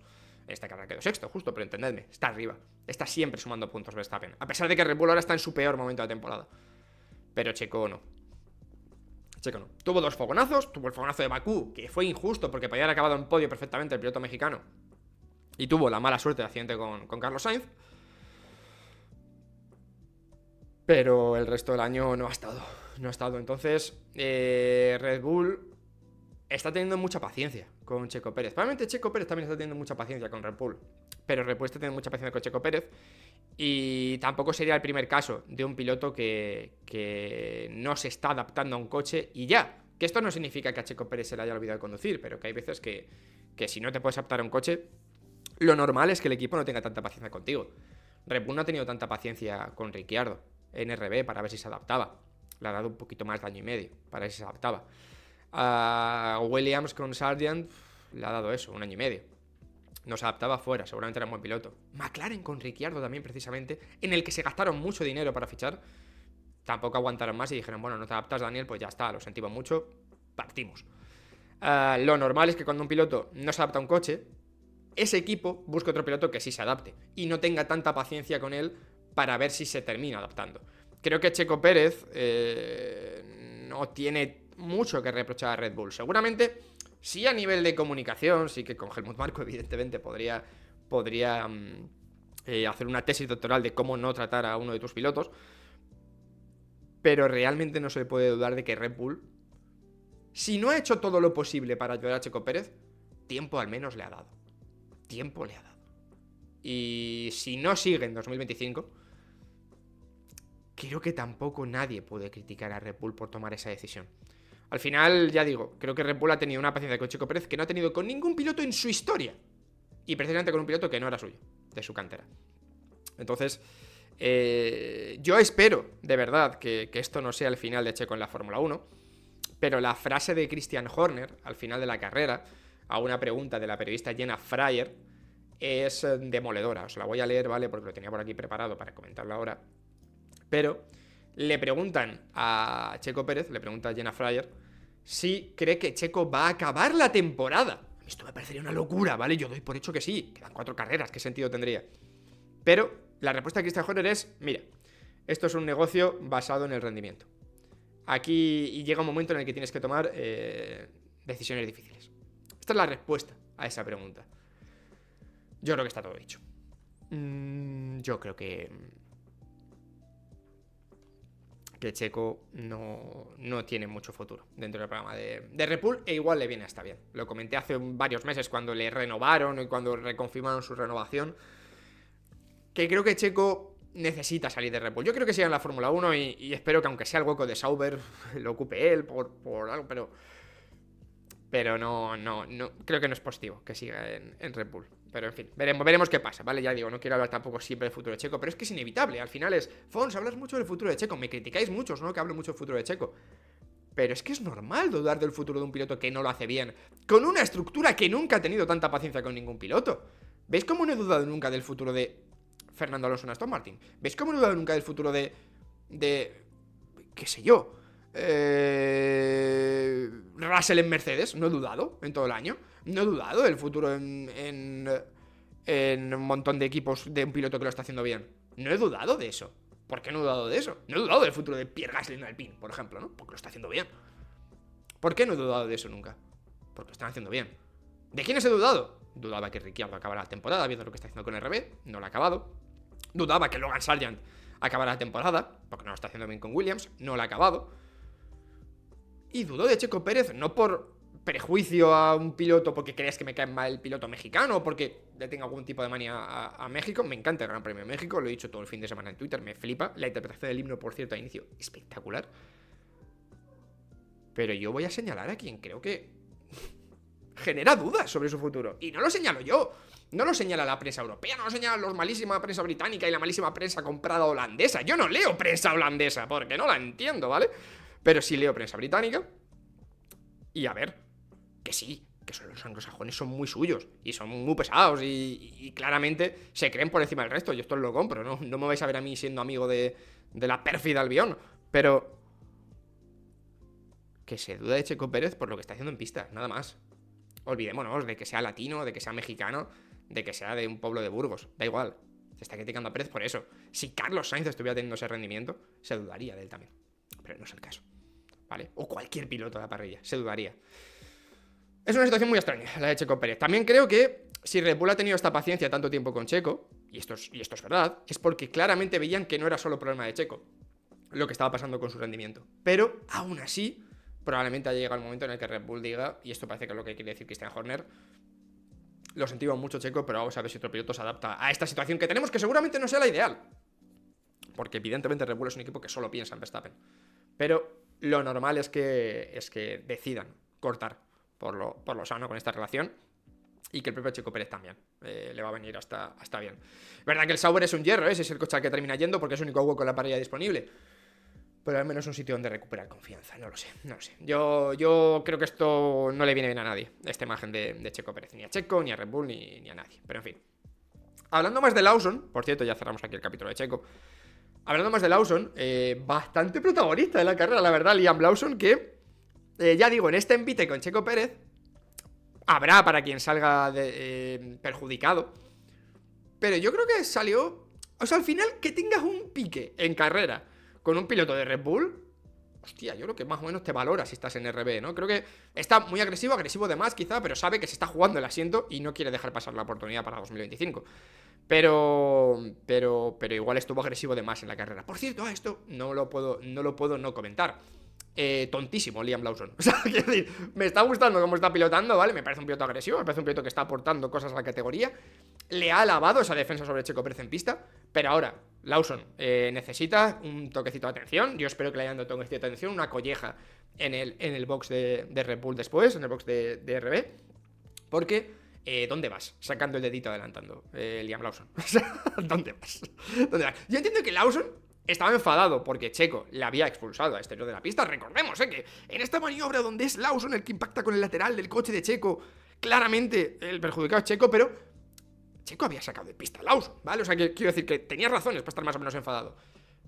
Speaker 1: Esta carrera quedó sexto, justo, pero entendedme, está arriba. Está siempre sumando puntos Verstappen. A pesar de que Red Bull ahora está en su peor momento de temporada. Pero Checo no. Checo no. Tuvo dos fogonazos, tuvo el fogonazo de Bakú, que fue injusto porque podía haber acabado en podio perfectamente el piloto mexicano. Y tuvo la mala suerte de accidente con, Carlos Sainz. Pero el resto del año no ha estado. No ha estado. Entonces, eh, Red Bull está teniendo mucha paciencia con Checo Pérez. Probablemente Checo Pérez también está teniendo mucha paciencia con Red Bull, pero Red Bull está teniendo mucha paciencia con Checo Pérez. Y tampoco sería el primer caso de un piloto que, no se está adaptando a un coche y ya. Que esto no significa que a Checo Pérez se le haya olvidado de conducir, pero que hay veces que, que si no te puedes adaptar a un coche, lo normal es que el equipo no tenga tanta paciencia contigo. Red Bull no ha tenido tanta paciencia con Ricciardo en RB para ver si se adaptaba. Le ha dado un poquito más de año y medio para ver si se adaptaba. A Williams con Sargent le ha dado eso, un año y medio. No se adaptaba fuera, seguramente era un buen piloto. McLaren con Ricciardo también, precisamente, en el que se gastaron mucho dinero para fichar. Tampoco aguantaron más y dijeron, bueno, no te adaptas, Daniel, pues ya está, lo sentimos mucho, partimos. Eh, lo normal es que cuando un piloto no se adapta a un coche, ese equipo busca otro piloto que sí se adapte y no tenga tanta paciencia con él para ver si se termina adaptando. Creo que Checo Pérez eh, no tiene mucho que reprochar a Red Bull. Seguramente, sí a nivel de comunicación, sí que con Helmut Marco, evidentemente, podría, podría mm, eh, hacer una tesis doctoral de cómo no tratar a uno de tus pilotos. Pero realmente no se puede dudar de que Red Bull, si no ha hecho todo lo posible para ayudar a Checo Pérez, tiempo al menos le ha dado. Tiempo le ha dado. Y si no sigue en 2025, creo que tampoco nadie puede criticar a Red Bull por tomar esa decisión. Al final, ya digo, creo que Red Bull ha tenido una paciencia con Chico Pérez que no ha tenido con ningún piloto en su historia. Y precisamente con un piloto que no era suyo, de su cantera. Entonces, eh, yo espero, de verdad, que, que, esto no sea el final de Checo en la Fórmula 1. Pero la frase de Christian Horner al final de la carrera, a una pregunta de la periodista Jenna Fryer, es demoledora. Os la voy a leer, ¿vale? Porque lo tenía por aquí preparado para comentarlo ahora. Pero le preguntan a Checo Pérez, le pregunta a Jenna Fryer, si cree que Checo va a acabar la temporada. Esto me parecería una locura, ¿vale? Yo doy por hecho que sí. Quedan cuatro carreras, ¿qué sentido tendría? Pero la respuesta de Christian Horner es, mira, esto es un negocio basado en el rendimiento. Aquí llega un momento en el que tienes que tomar eh, decisiones difíciles. Esta es la respuesta a esa pregunta. Yo creo que está todo dicho. Mm, yo creo que mm, que Checo no, tiene mucho futuro dentro del programa de, de Bull e igual le viene hasta bien. Lo comenté hace varios meses cuando le renovaron y cuando reconfirmaron su renovación, que creo que Checo necesita salir de Red Yo creo que sea en la Fórmula 1 y, espero que aunque sea el hueco de Sauber lo ocupe él por, por algo, pero pero no, no, no, creo que no es positivo que siga en, Red Bull. Pero en fin, veremos, veremos qué pasa, ¿vale? Ya digo, no quiero hablar tampoco siempre del futuro de Checo, pero es que es inevitable. Al final es, Fons, hablas mucho del futuro de Checo, me criticáis muchos, ¿no? Que hablo mucho del futuro de Checo. Pero es que es normal dudar del futuro de un piloto que no lo hace bien, con una estructura que nunca ha tenido tanta paciencia con ningún piloto. ¿Veis cómo no he dudado nunca del futuro de Fernando Alonso en Aston Martin? ¿Veis cómo no he dudado nunca del futuro de... de... qué sé yo? Eh, Russell en Mercedes, no he dudado en todo el año. No he dudado del futuro en, un montón de equipos de un piloto que lo está haciendo bien. No he dudado de eso. ¿Por qué no he dudado de eso? No he dudado del futuro de Pierre Gasly en Alpine, por ejemplo, ¿no? Porque lo está haciendo bien. ¿Por qué no he dudado de eso nunca? Porque lo están haciendo bien. ¿De quiénes he dudado? Dudaba que Ricciardo acabara la temporada, viendo lo que está haciendo con RB, no lo ha acabado. Dudaba que Logan Sargent acabara la temporada, porque no lo está haciendo bien con Williams, no lo ha acabado. Y dudo de Checo Pérez, no por prejuicio a un piloto porque crees que me cae mal el piloto mexicano, porque le tengo algún tipo de manía a, México. Me encanta el Gran Premio de México, lo he dicho todo el fin de semana en Twitter, me flipa. La interpretación del himno, por cierto, a inicio, espectacular. Pero yo voy a señalar a quien creo que genera dudas sobre su futuro. Y no lo señalo yo. No lo señala la prensa europea, no lo señala la malísima prensa británica y la malísima prensa comprada holandesa. Yo no leo prensa holandesa porque no la entiendo, ¿vale? Pero sí leo prensa británica. Y a ver, que sí, que son los anglosajones son muy suyos y son muy pesados y, claramente se creen por encima del resto. Yo esto lo compro, no, no me vais a ver a mí siendo amigo de, de la pérfida Albión, pero que se duda de Checo Pérez por lo que está haciendo en pista, nada más. Olvidémonos de que sea latino, de que sea mexicano, de que sea de un pueblo de Burgos, da igual. Se está criticando a Pérez por eso. Si Carlos Sainz estuviera teniendo ese rendimiento, se dudaría de él también pero no es el caso. ¿Vale? O cualquier piloto de la parrilla, se dudaría. Es una situación muy extraña la de Checo Pérez. También creo que si Red Bull ha tenido esta paciencia tanto tiempo con Checo, y esto es, y esto es verdad, es porque claramente veían que no era solo problema de Checo lo que estaba pasando con su rendimiento. Pero aún así, probablemente haya llegado el momento en el que Red Bull diga, y esto parece que es lo que quiere decir Christian Horner, lo sentimos mucho Checo, pero vamos a ver si otro piloto se adapta a esta situación que tenemos, que seguramente no sea la ideal. Porque evidentemente Red Bull es un equipo que solo piensa en Verstappen. Pero lo normal es que, es que decidan cortar por lo, sano con esta relación y que el propio Checo Pérez también eh, le va a venir hasta, hasta bien. Verdad que el Sauber es un hierro, ¿eh? ese es el coche al que termina yendo porque es el único hueco con la parrilla disponible. Pero al menos un sitio donde recuperar confianza, no lo sé, no lo sé. Yo, creo que esto no le viene bien a nadie, esta imagen de, Checo Pérez. Ni a Checo, ni a Red Bull, ni, ni a nadie. Pero en fin. Hablando más de Lawson, por cierto, ya cerramos aquí el capítulo de Checo hablando más de Lawson, eh, bastante protagonista de la carrera, la verdad, Liam Lawson, que eh, ya digo, en este envite con Checo Pérez, habrá para quien salga eh, perjudicado. Pero yo creo que salió. O sea, al final, que tengas un pique en carrera con un piloto de Red Bull, hostia, yo creo que más o menos te valora si estás en RB, ¿no? Creo que está muy agresivo, agresivo de más quizá, pero sabe que se está jugando el asiento y no quiere dejar pasar la oportunidad para 2025. Pero, pero, pero igual estuvo agresivo de más en la carrera. Por cierto, ah, esto no lo puedo no, lo puedo no comentar. Eh, tontísimo Liam Lawson. O sea, quiero decir, me está gustando cómo está pilotando, ¿vale? Me parece un piloto agresivo, me parece un piloto que está aportando cosas a la categoría. Le ha alabado esa defensa sobre Checo Pérez en pista, pero ahora, Lawson, eh, necesita un toquecito de atención. Yo espero que le hayan dado un toquecito de atención, una colleja en el, en el box de, de Red Bull después, en el box de, RB. Porque eh, ¿dónde vas? Sacando el dedito adelantando, eh, Liam Lawson. ¿Dónde vas? ¿Dónde vas? Yo entiendo que Lawson estaba enfadado porque Checo le había expulsado a exterior de la pista. Recordemos eh, que en esta maniobra donde es Lawson el que impacta con el lateral del coche de Checo, claramente el perjudicado es Checo, pero Checo había sacado de pista a Lawson, ¿vale? O sea, que quiero decir que tenía razones para estar más o menos enfadado.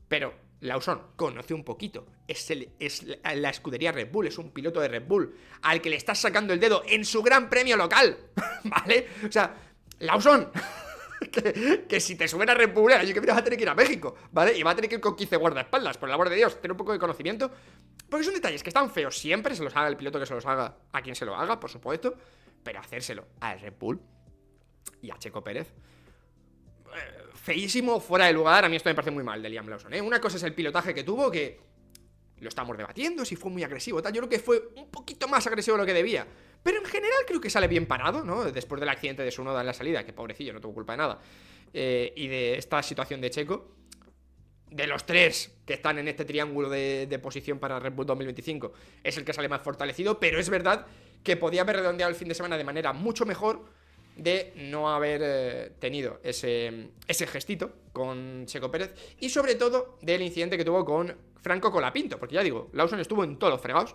Speaker 1: Pero Lauson conoce un poquito, es, el, es la escudería Red Bull, es un piloto de Red Bull, al que le estás sacando el dedo en su gran premio local, ¿vale? O sea, Lawson, que, si te suben a Red Bull, eh, yo que va a tener que ir a México, ¿vale? Y va a tener que ir con 15 guardaespaldas, por el amor de Dios, tener un poco de conocimiento. Porque son detalles que están feos siempre, se los haga el piloto que se los haga a quien se lo haga, por supuesto, pero hacérselo a Red Bull y a Checo Pérez. Eh, feísimo, fuera de lugar, a mí esto me parece muy mal de Liam Lawson. ¿eh? Una cosa es el pilotaje que tuvo, que lo estamos debatiendo, si fue muy agresivo, tal. Yo creo que fue un poquito más agresivo de lo que debía. Pero en general creo que sale bien parado, ¿no? Después del accidente de su noda en la salida, que pobrecillo, no tuvo culpa de nada. Eh, y de esta situación de Checo. De los tres que están en este triángulo de, de, posición para Red Bull 2025, es el que sale más fortalecido, pero es verdad que podía haber redondeado el fin de semana de manera mucho mejor de no haber eh, tenido ese, ese gestito con Checo Pérez y sobre todo del incidente que tuvo con Franco Colapinto, porque ya digo, Lawson estuvo en todos los fregados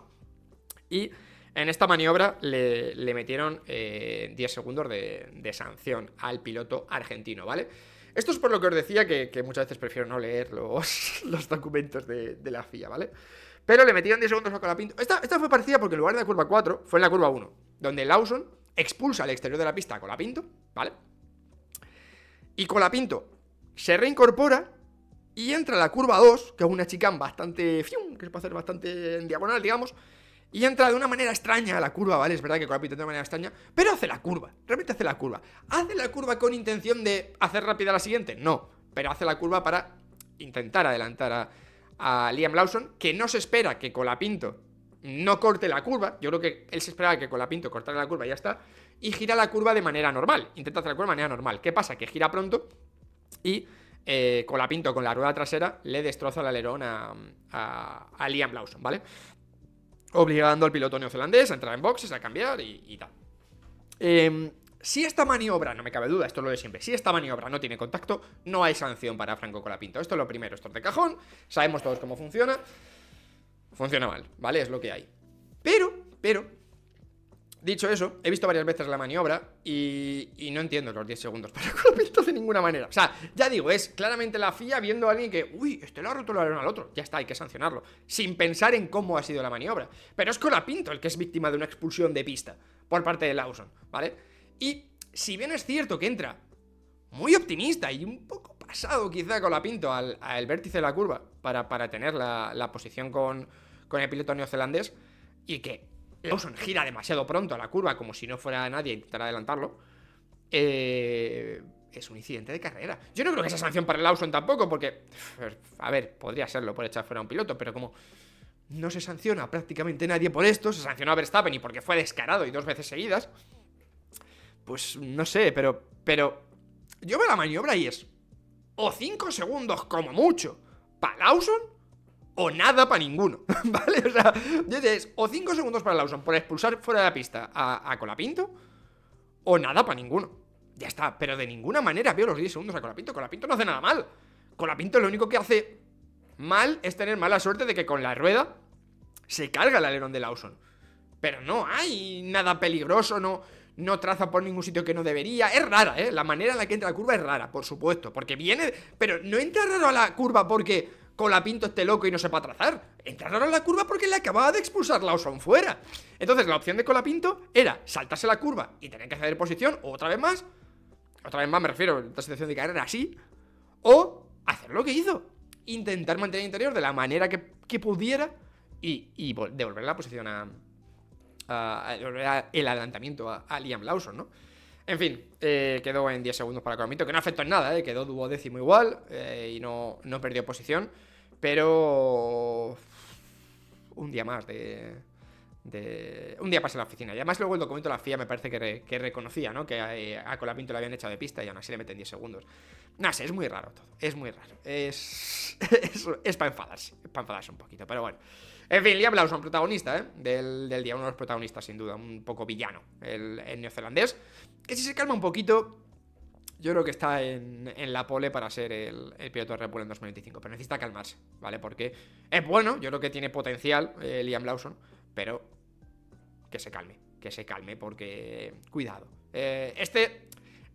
Speaker 1: y en esta maniobra le, metieron 10 eh, segundos de, sanción al piloto argentino, ¿vale? Esto es por lo que os decía que, muchas veces prefiero no leer los, los documentos de, la FIA, ¿vale? Pero le metieron 10 segundos a Colapinto. Esta, esta fue parecida porque en lugar de la curva 4 fue en la curva 1, donde Lawson expulsa al exterior de la pista a Colapinto, ¿vale? Y Colapinto se reincorpora y entra a la curva 2, que es una chicán bastante. que se puede hacer bastante en diagonal, digamos. Y entra de una manera extraña a la curva, ¿vale? Es verdad que Colapinto de una manera extraña, pero hace la curva, realmente hace la curva. ¿Hace la curva con intención de hacer rápida la siguiente? No, pero hace la curva para intentar adelantar a, a Liam Lawson, que no se espera que Colapinto no corte la curva. Yo creo que él se esperaba que Colapinto cortara la curva y ya está. Y gira la curva de manera normal. Intenta hacer la curva de manera normal. ¿Qué pasa? Que gira pronto y eh, Colapinto con la rueda trasera, le destroza el alerón a, a, Liam Lawson, ¿vale? Obligando al piloto neozelandés a entrar en boxes, a cambiar y, tal. Em, si esta maniobra, no me cabe duda, esto lo de siempre, si esta maniobra no tiene contacto, no hay sanción para Franco Colapinto. Esto es lo primero, esto es de cajón, sabemos todos cómo funciona funciona mal, ¿vale? Es lo que hay. Pero, pero, dicho eso, he visto varias veces la maniobra y, no entiendo los 10 segundos para Colapinto de ninguna manera. O sea, ya digo, es claramente la FIA viendo a alguien que, uy, este lo ha roto el al otro, ya está, hay que sancionarlo, sin pensar en cómo ha sido la maniobra. Pero es Colapinto el que es víctima de una expulsión de pista por parte de Lawson, ¿vale? Y si bien es cierto que entra muy optimista y un poco pasado quizá con Colapinto al, al vértice de la curva para, para tener la posición con con el piloto neozelandés y que Lawson gira demasiado pronto a la curva como si no fuera nadie intentar adelantarlo. Eh, es un incidente de carrera. Yo no creo que sea sanción para Lawson tampoco, porque, a ver, podría serlo por echar fuera a un piloto, pero como no se sanciona prácticamente nadie por esto, se sancionó a Verstappen y porque fue descarado y dos veces seguidas, pues no sé, pero, pero yo veo la maniobra y es o cinco segundos como mucho para Lawson o nada para ninguno, ¿vale? O sea, dices o 5 segundos para Lawson por expulsar fuera de la pista a, a Colapinto, o nada para ninguno. Ya está, pero de ninguna manera veo los 10 segundos a Colapinto. Colapinto no hace nada mal. Colapinto lo único que hace mal es tener mala suerte de que con la rueda se carga el alerón de Lawson. Pero no hay nada peligroso, no, no traza por ningún sitio que no debería. Es rara, ¿eh? La manera en la que entra la curva es rara, por supuesto, porque viene... Pero no entra raro a la curva porque Colapinto este loco y no sepa trazar. Entraron a la curva porque le acababa de expulsar Lawson fuera. Entonces la opción de Colapinto era saltarse la curva y tener que hacer posición o otra vez más. Otra vez más me refiero, la esta situación de carrera así. O hacer lo que hizo. Intentar mantener el interior de la manera que, pudiera y, devolver la posición a... devolver el adelantamiento a, a Liam Lawson, ¿no? En fin, eh, quedó en 10 segundos para Colapinto, que no afectó en nada, eh, quedó duodécimo igual eh, y no, perdió posición, pero un día más de, Un día pasa en la oficina. Y además luego el documento de la FIA me parece que, reconocía, ¿no? Que eh, a, la Colapinto le habían echado de pista y aún así le meten 10 segundos. No sé, es muy raro todo. Es muy raro. Es, es, para enfadarse. para enfadarse un poquito. Pero bueno. En fin, Liam Lawson, protagonista, ¿eh? Del, día, uno de los protagonistas, sin duda, un poco villano, el, neozelandés. Que si se calma un poquito, yo creo que está en, la pole para ser el, piloto de Red en 2025, pero necesita calmarse, ¿vale? Porque es bueno, yo creo que tiene potencial eh, Liam Lawson, pero que se calme, que se calme, porque cuidado. Eh, este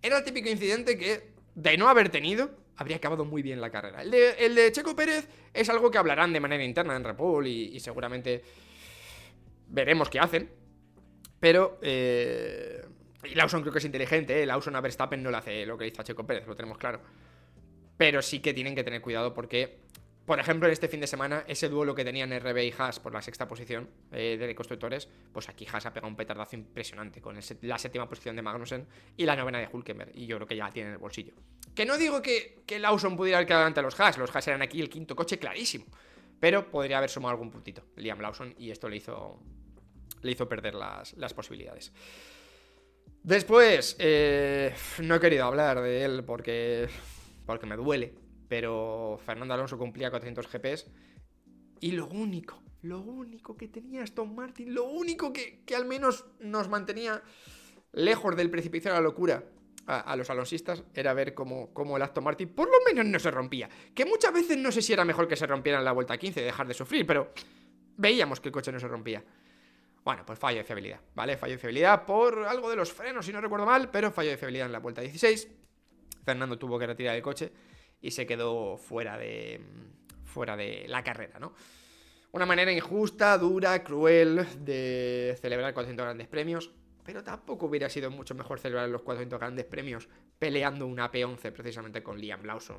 Speaker 1: era el típico incidente que, de no haber tenido, habría acabado muy bien la carrera. El de, Checo Pérez es algo que hablarán de manera interna en Red y, seguramente veremos qué hacen. Pero... Eh, y Lawson creo que es inteligente, ¿eh? Lawson a Verstappen no lo hace lo que dice hizo a Checo Pérez, lo tenemos claro. Pero sí que tienen que tener cuidado porque por ejemplo, en este fin de semana, ese duelo que tenían RB y Haas por la sexta posición eh, de constructores, pues aquí Haas ha pegado un petardazo impresionante con la séptima posición de Magnussen y la novena de Hulkenberg. Y yo creo que ya la tiene en el bolsillo. Que no digo que, que Lawson pudiera haber quedado delante de los Haas, los Haas eran aquí el quinto coche clarísimo. Pero podría haber sumado algún puntito Liam Lawson y esto le hizo, le hizo perder las, las posibilidades. Después, eh, no he querido hablar de él porque, porque me duele, pero Fernando Alonso cumplía 400 GPs y lo único, lo único que tenía Aston Martin, lo único que, al menos nos mantenía lejos del precipicio de la locura a, los alonsistas era ver cómo, cómo, el Aston Martin por lo menos no se rompía. Que muchas veces no sé si era mejor que se rompiera en la vuelta 15 y dejar de sufrir, pero veíamos que el coche no se rompía. Bueno, pues fallo de fiabilidad, ¿vale? Fallo de fiabilidad por algo de los frenos, si no recuerdo mal, pero fallo de fiabilidad en la vuelta 16. Fernando tuvo que retirar el coche y se quedó fuera de, fuera de la carrera, ¿no? Una manera injusta, dura, cruel de celebrar 400 grandes premios, pero tampoco hubiera sido mucho mejor celebrar los 400 grandes premios peleando una P11 precisamente con Liam Lawson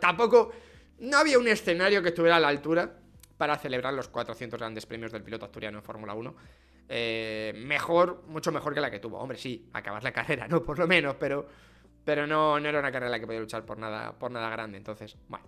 Speaker 1: tampoco, no había un escenario que estuviera a la altura para celebrar los 400 grandes premios del piloto asturiano en Fórmula 1. Eh, mejor, mucho mejor que la que tuvo. Hombre, sí, acabar la carrera, ¿no? Por lo menos, pero pero no, no era una carrera que podía luchar por nada, por nada grande. Entonces, bueno.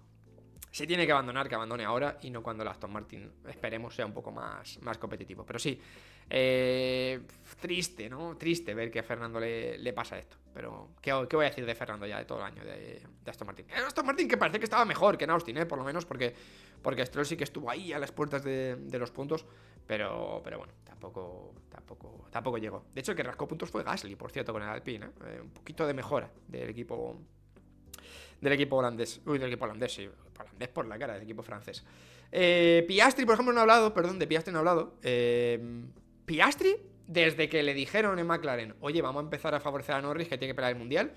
Speaker 1: Se tiene que abandonar, que abandone ahora y no cuando el Aston Martin, esperemos, sea un poco más, más competitivo. Pero sí, eh, triste, ¿no? Triste ver que a Fernando le, le pasa esto. Pero, ¿qué, voy a decir de Fernando ya de todo el año de, Aston Martin? Aston Martin que parece que estaba mejor que en Austin, ¿eh? Por lo menos porque, porque Stroll sí que estuvo ahí a las puertas de, de los puntos. Pero, pero bueno, tampoco, tampoco, tampoco llegó. De hecho, el que rascó puntos fue Gasly, por cierto, con el Alpine. ¿eh? eh un poquito de mejora del equipo del equipo holandés. Uy, del equipo holandés, sí. Es por la cara del equipo francés. Eh, Piastri, por ejemplo, no ha hablado, perdón, de Piastri no ha hablado. Eh, Piastri, desde que le dijeron en McLaren, oye, vamos a empezar a favorecer a Norris que tiene que pelear el Mundial.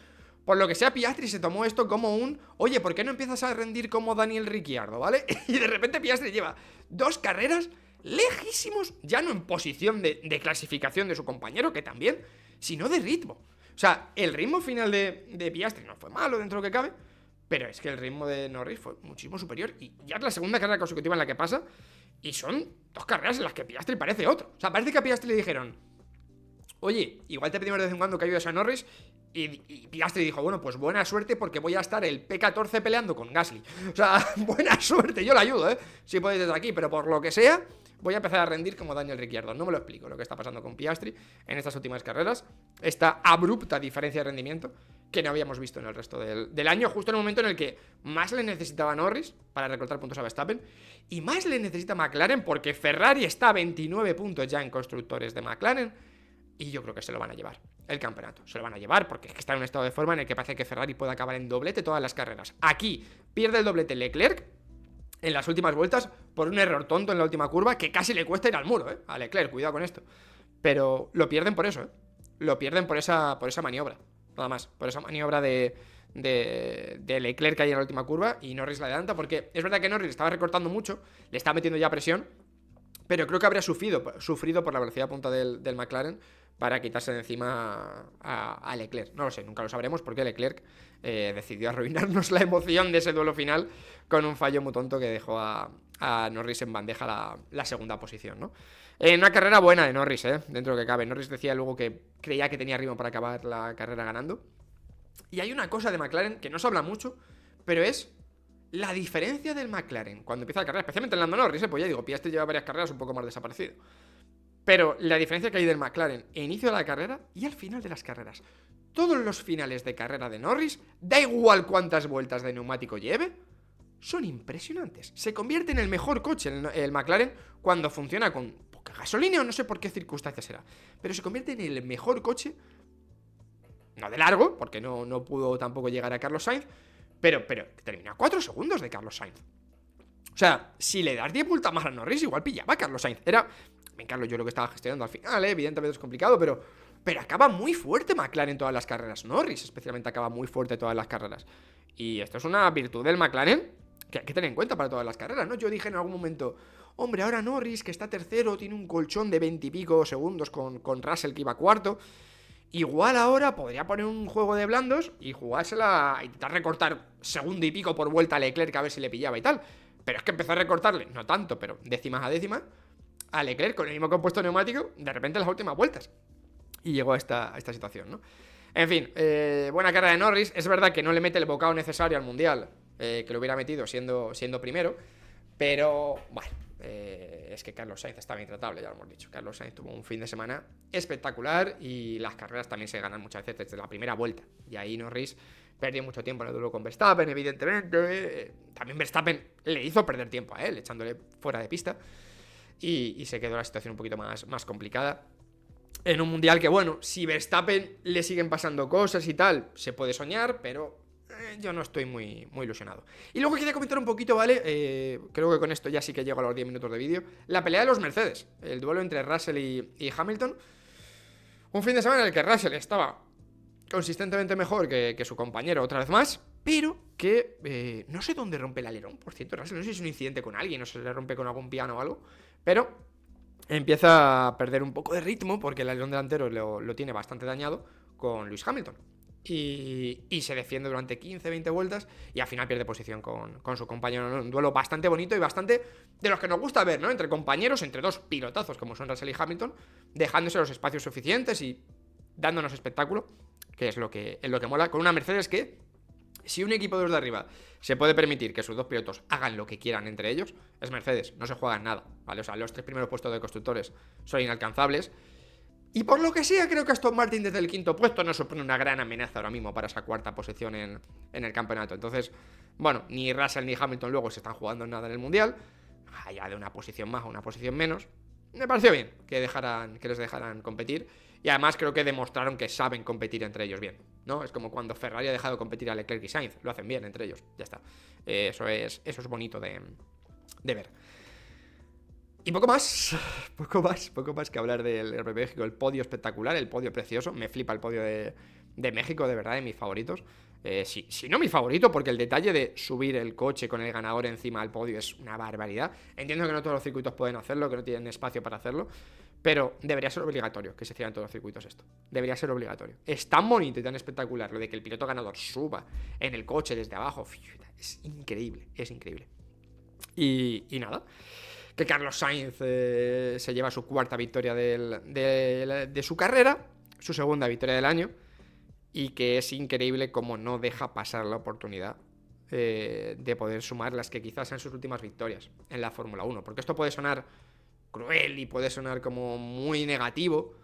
Speaker 1: Por lo que sea, Piastri se tomó esto como un, oye, ¿por qué no empiezas a rendir como Daniel Ricciardo, ¿vale? y de repente Piastri lleva dos carreras lejísimos, ya no en posición de, clasificación de su compañero, que también, sino de ritmo. O sea, el ritmo final de, de Piastri no fue malo dentro de lo que cabe, pero es que el ritmo de Norris fue muchísimo superior. Y ya es la segunda carrera consecutiva en la que pasa. Y son dos carreras en las que Piastri parece otro. O sea, parece que a Piastri le dijeron: Oye, igual te pedimos de vez en cuando que ayudes a Norris. Y, Piastri dijo, bueno, pues buena suerte porque voy a estar el P14 peleando con Gasly. O sea, buena suerte, yo la ayudo, ¿eh? Si podéis desde aquí, pero por lo que sea, voy a empezar a rendir como Daniel Ricciardo. No me lo explico lo que está pasando con Piastri en estas últimas carreras. Esta abrupta diferencia de rendimiento que no habíamos visto en el resto del, año, justo en el momento en el que más le necesitaba Norris para recortar puntos a Verstappen y más le necesita McLaren porque Ferrari está a 29 puntos ya en constructores de McLaren y yo creo que se lo van a llevar el campeonato, se lo van a llevar porque está en un estado de forma en el que parece que Ferrari puede acabar en doblete todas las carreras. Aquí pierde el doblete Leclerc en las últimas vueltas por un error tonto en la última curva que casi le cuesta ir al muro, ¿eh? A Leclerc, cuidado con esto. Pero lo pierden por eso, ¿eh? Lo pierden por esa, por esa maniobra nada más. Por esa maniobra de, de, Leclerc que en la última curva y Norris la adelanta, porque es verdad que Norris estaba recortando mucho, le estaba metiendo ya presión, pero creo que habría sufrido, sufrido por la velocidad punta del, del McLaren para quitarse de encima a, Leclerc. No lo sé, nunca lo sabremos porque Leclerc eh, decidió arruinarnos la emoción de ese duelo final con un fallo muy tonto que dejó a, Norris en bandeja la, la segunda posición, ¿no? En eh, una carrera buena de Norris, ¿eh? Dentro de lo que cabe. Norris decía luego que creía que tenía ritmo para acabar la carrera ganando. Y hay una cosa de McLaren que no se habla mucho, pero es la diferencia del McLaren cuando empieza la carrera, especialmente en Lando Norris, eh, pues ya digo, Piastri lleva varias carreras un poco más desaparecido. Pero la diferencia que hay del McLaren e inicio de la carrera y al final de las carreras. Todos los finales de carrera de Norris, da igual cuántas vueltas de neumático lleve, son impresionantes. Se convierte en el mejor coche el McLaren cuando funciona con que gasolina no sé por qué circunstancias será. Pero se convierte en el mejor coche, no de largo, porque no, no pudo tampoco llegar a Carlos Sainz, pero, pero termina a 4 segundos de Carlos Sainz. O sea, si le das 10 vueltas más a Norris, igual pillaba a Carlos Sainz. Era, Me Carlos, yo lo que estaba gestionando al final, ¿eh? evidentemente es complicado, pero, pero acaba muy fuerte McLaren en todas las carreras. Norris especialmente acaba muy fuerte todas las carreras. Y esto es una virtud del McLaren que hay que tener en cuenta para todas las carreras, ¿no? Yo dije en algún momento, Hombre, ahora Norris, que está tercero, tiene un colchón de 20 segundos con, con Russell, que iba cuarto. Igual ahora podría poner un juego de blandos y jugársela, intentar recortar segundo y pico por vuelta a Leclerc a ver si le pillaba y tal. Pero es que empezó a recortarle, no tanto, pero décimas a décimas, a Leclerc con el mismo compuesto neumático, de repente las últimas vueltas. Y llegó a esta, esta situación, ¿no? En fin, eh, buena cara de Norris. Es verdad que no le mete el bocado necesario al Mundial, eh, que lo hubiera metido siendo, siendo primero. Pero, bueno, eh, es que Carlos Sainz estaba intratable, ya lo hemos dicho. Carlos Sainz tuvo un fin de semana espectacular y las carreras también se ganan muchas veces desde la primera vuelta. Y ahí Norris perdió mucho tiempo en el duelo con Verstappen, evidentemente. Eh, también Verstappen le hizo perder tiempo a él, echándole fuera de pista. Y, se quedó la situación un poquito más, más complicada en un mundial que, bueno, si Verstappen le siguen pasando cosas y tal, se puede soñar, pero eh, yo no estoy muy, muy ilusionado. Y luego quería comentar un poquito, ¿vale? Eh, creo que con esto ya sí que llego a los 10 minutos de vídeo. La pelea de los Mercedes, el duelo entre Russell y, Hamilton. Un fin de semana en el que Russell estaba consistentemente mejor que, su compañero otra vez más, pero que eh, no sé dónde rompe el alerón, por cierto, Russell, no sé si es un incidente con alguien, o se le rompe con algún piano o algo, pero empieza a perder un poco de ritmo porque el alerón delantero lo tiene bastante dañado con Luis Hamilton. Y, se defiende durante 15, 20 vueltas y al final pierde posición con, su compañero. Un duelo bastante bonito y bastante de los que nos gusta ver, ¿no? Entre compañeros, entre dos pilotazos como son Russell y Hamilton, dejándose los espacios suficientes y dándonos espectáculo, que es lo que, es lo que mola, con una Mercedes que, si un equipo de los de arriba se puede permitir que sus dos pilotos hagan lo que quieran entre ellos, es Mercedes, no se en nada, ¿vale? O sea, los tres primeros puestos de constructores son inalcanzables. Y por lo que sea, creo que Aston Martin desde el quinto puesto no supone una gran amenaza ahora mismo para esa cuarta posición en, el campeonato. Entonces, bueno, ni Russell ni Hamilton luego se están jugando nada en el Mundial. Allá ah, de una posición más o una posición menos. Me pareció bien que, dejaran, que les dejaran competir. Y además creo que demostraron que saben competir entre ellos bien. ¿no? Es como cuando Ferrari ha dejado competir a Leclerc y Sainz. Lo hacen bien entre ellos. Ya está. Eh, eso, es, eso es bonito de, de ver. Y poco más, poco más, poco más que hablar del RP México. El podio espectacular, el podio precioso. Me flipa el podio de, México, de verdad, de mis favoritos. Eh, si, no mi favorito, porque el detalle de subir el coche con el ganador encima al podio es una barbaridad. Entiendo que no todos los circuitos pueden hacerlo, que no tienen espacio para hacerlo, pero debería ser obligatorio que se hicieran todos los circuitos esto. Debería ser obligatorio. Es tan bonito y tan espectacular lo de que el piloto ganador suba en el coche desde abajo. Es increíble, es increíble. Y, y nada que Carlos Sainz eh, se lleva su cuarta victoria de su carrera, su segunda victoria del año, y que es increíble como no deja pasar la oportunidad eh, de poder sumar las que quizás sean sus últimas victorias en la Fórmula 1. Porque esto puede sonar cruel y puede sonar como muy negativo.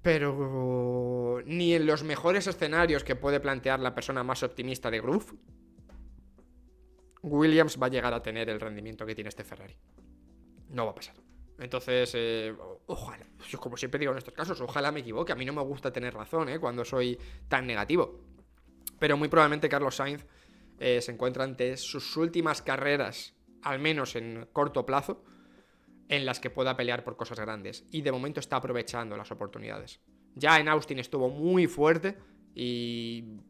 Speaker 1: Pero ni en los mejores escenarios que puede plantear la persona más optimista de Groove, Williams va a llegar a tener el rendimiento que tiene este Ferrari. No va a pasar. Entonces, eh, ojalá, yo como siempre digo en estos casos, ojalá me equivoque. A mí no me gusta tener razón eh, cuando soy tan negativo. Pero muy probablemente Carlos Sainz eh, se encuentra ante sus últimas carreras, al menos en corto plazo, en las que pueda pelear por cosas grandes. Y de momento está aprovechando las oportunidades. Ya en Austin estuvo muy fuerte y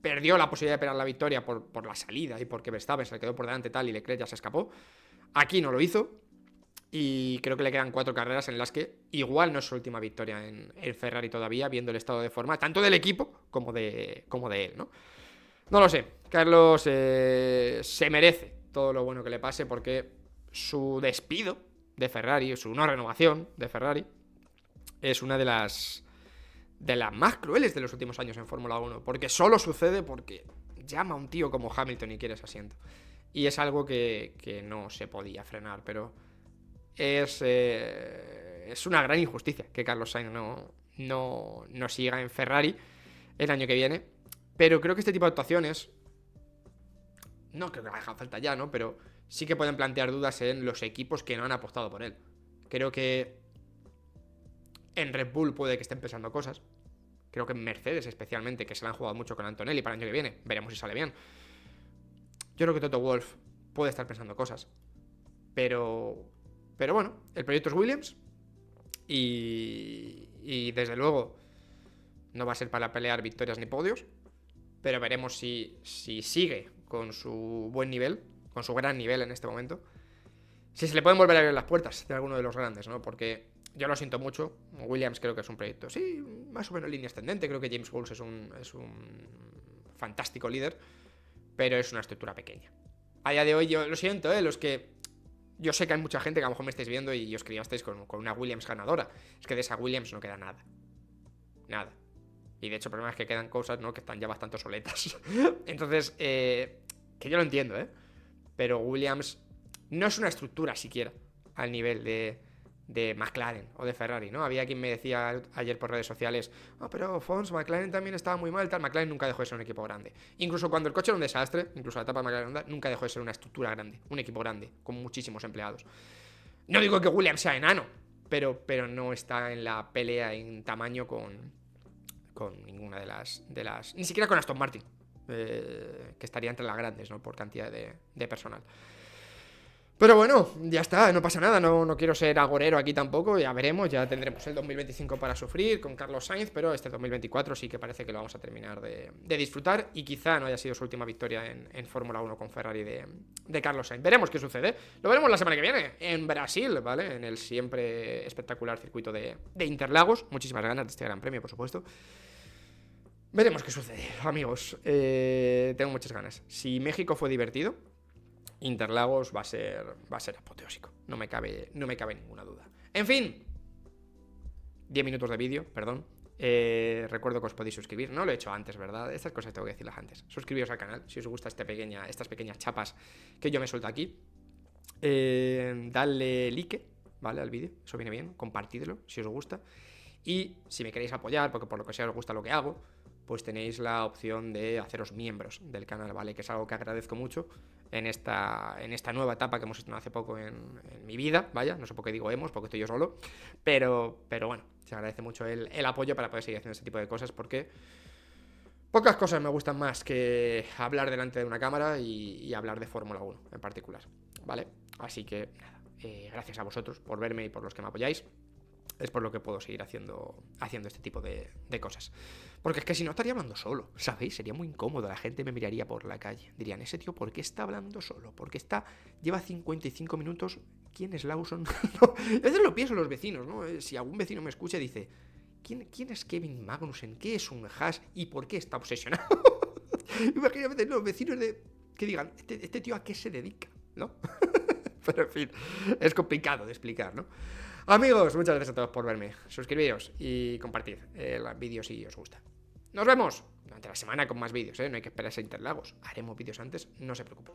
Speaker 1: perdió la posibilidad de esperar la victoria por, por la salida y porque Verstappen se le quedó por delante tal y Leclerc ya se escapó. Aquí no lo hizo y creo que le quedan cuatro carreras en las que igual no es su última victoria en, el Ferrari todavía, viendo el estado de forma tanto del equipo como de, como de él, ¿no? No lo sé, Carlos eh, se merece todo lo bueno que le pase porque su despido de Ferrari, su no renovación de Ferrari, es una de las de las más crueles de los últimos años en Fórmula 1, porque solo sucede porque llama a un tío como Hamilton y quiere ese asiento. Y es algo que, no se podía frenar, pero es, eh, es una gran injusticia que Carlos Sainz no, no, siga en Ferrari el año que viene. Pero creo que este tipo de actuaciones, no creo que la haga falta ya, ¿no? Pero sí que pueden plantear dudas en los equipos que no han apostado por él. Creo que en Red Bull puede que estén pensando cosas. Creo que en Mercedes especialmente, que se la han jugado mucho con Antonelli para el año que viene. Veremos si sale bien. Yo creo que Toto Wolf puede estar pensando cosas. Pero. Pero bueno, el proyecto es Williams. Y. Y desde luego. No va a ser para pelear victorias ni podios. Pero veremos si, si sigue con su buen nivel. Con su gran nivel en este momento. Si se le pueden volver a abrir las puertas de alguno de los grandes, ¿no? Porque yo lo siento mucho. Williams creo que es un proyecto, sí, más o menos línea ascendente. Creo que James Bowles es un, fantástico líder, pero es una estructura pequeña. A día de hoy, yo lo siento, ¿eh? los que. Yo sé que hay mucha gente que a lo mejor me estáis viendo y os criasteis con, con una Williams ganadora. Es que de esa Williams no queda nada. Nada. Y de hecho, el problema es que quedan cosas, ¿no? Que están ya bastante soletas. Entonces, eh, que yo lo entiendo, ¿eh? Pero Williams no es una estructura siquiera al nivel de, de McLaren o de Ferrari, ¿no? Había quien me decía ayer por redes sociales, ah, pero Fons, McLaren también estaba muy mal, tal, McLaren nunca dejó de ser un equipo grande. Incluso cuando el coche era un desastre, incluso la etapa de McLaren nunca dejó de ser una estructura grande, un equipo grande, con muchísimos empleados. No digo que Williams sea enano, pero, pero no está en la pelea en tamaño con, con ninguna de las, de las... Ni siquiera con Aston Martin, eh, que estaría entre las grandes, ¿no? Por cantidad de, de personal. Pero bueno, ya está, no pasa nada, no, no quiero ser agorero aquí tampoco, ya veremos, ya tendremos el 2025 para sufrir con Carlos Sainz, pero este 2024 sí que parece que lo vamos a terminar de, disfrutar y quizá no haya sido su última victoria en, Fórmula 1 con Ferrari de, Carlos Sainz. Veremos qué sucede, lo veremos la semana que viene en Brasil, ¿vale? En el siempre espectacular circuito de, Interlagos, muchísimas ganas de este gran premio, por supuesto. Veremos qué sucede, amigos. Eh, tengo muchas ganas. Si México fue divertido, Interlagos va a ser, va a ser apoteósico. No me, cabe, no me cabe ninguna duda. En fin, 10 minutos de vídeo, perdón. Eh, recuerdo que os podéis suscribir, no lo he hecho antes, ¿verdad? Estas cosas tengo que decirlas antes. Suscribiros al canal si os gusta este pequeña, estas pequeñas chapas que yo me suelto aquí. Eh, dadle like, ¿vale? Al vídeo, eso viene bien. Compartidlo si os gusta. Y si me queréis apoyar, porque por lo que sea os gusta lo que hago, pues tenéis la opción de haceros miembros del canal, ¿vale? Que es algo que agradezco mucho en esta, en esta nueva etapa que hemos hecho hace poco en, mi vida, vaya, no sé por qué digo hemos, porque estoy yo solo, pero, pero bueno, se agradece mucho el, apoyo para poder seguir haciendo este tipo de cosas porque pocas cosas me gustan más que hablar delante de una cámara y, hablar de Fórmula 1 en particular, ¿vale? Así que nada, eh, gracias a vosotros por verme y por los que me apoyáis es por lo que puedo seguir haciendo, haciendo este tipo de, cosas. Porque es que si no estaría hablando solo, ¿sabéis? Sería muy incómodo, la gente me miraría por la calle. Dirían, ese tío, ¿por qué está hablando solo? Porque está, lleva 55 minutos, ¿quién es Lawson? Eso lo pienso los vecinos, ¿no? Eh, si algún vecino me escucha y dice, ¿quién, quién es Kevin Magnussen? ¿Qué es un hash? ¿Y por qué está obsesionado? Imagínate los vecinos de, que digan, ¿este, este tío a qué se dedica? ¿No? Pero en fin, es complicado de explicar, ¿no? Amigos, muchas gracias a todos por verme. Suscribiros y compartid el eh, vídeo si os gusta. Nos vemos durante la semana con más vídeos, ¿eh? No hay que esperarse a Interlagos. Haremos vídeos antes, no se preocupen.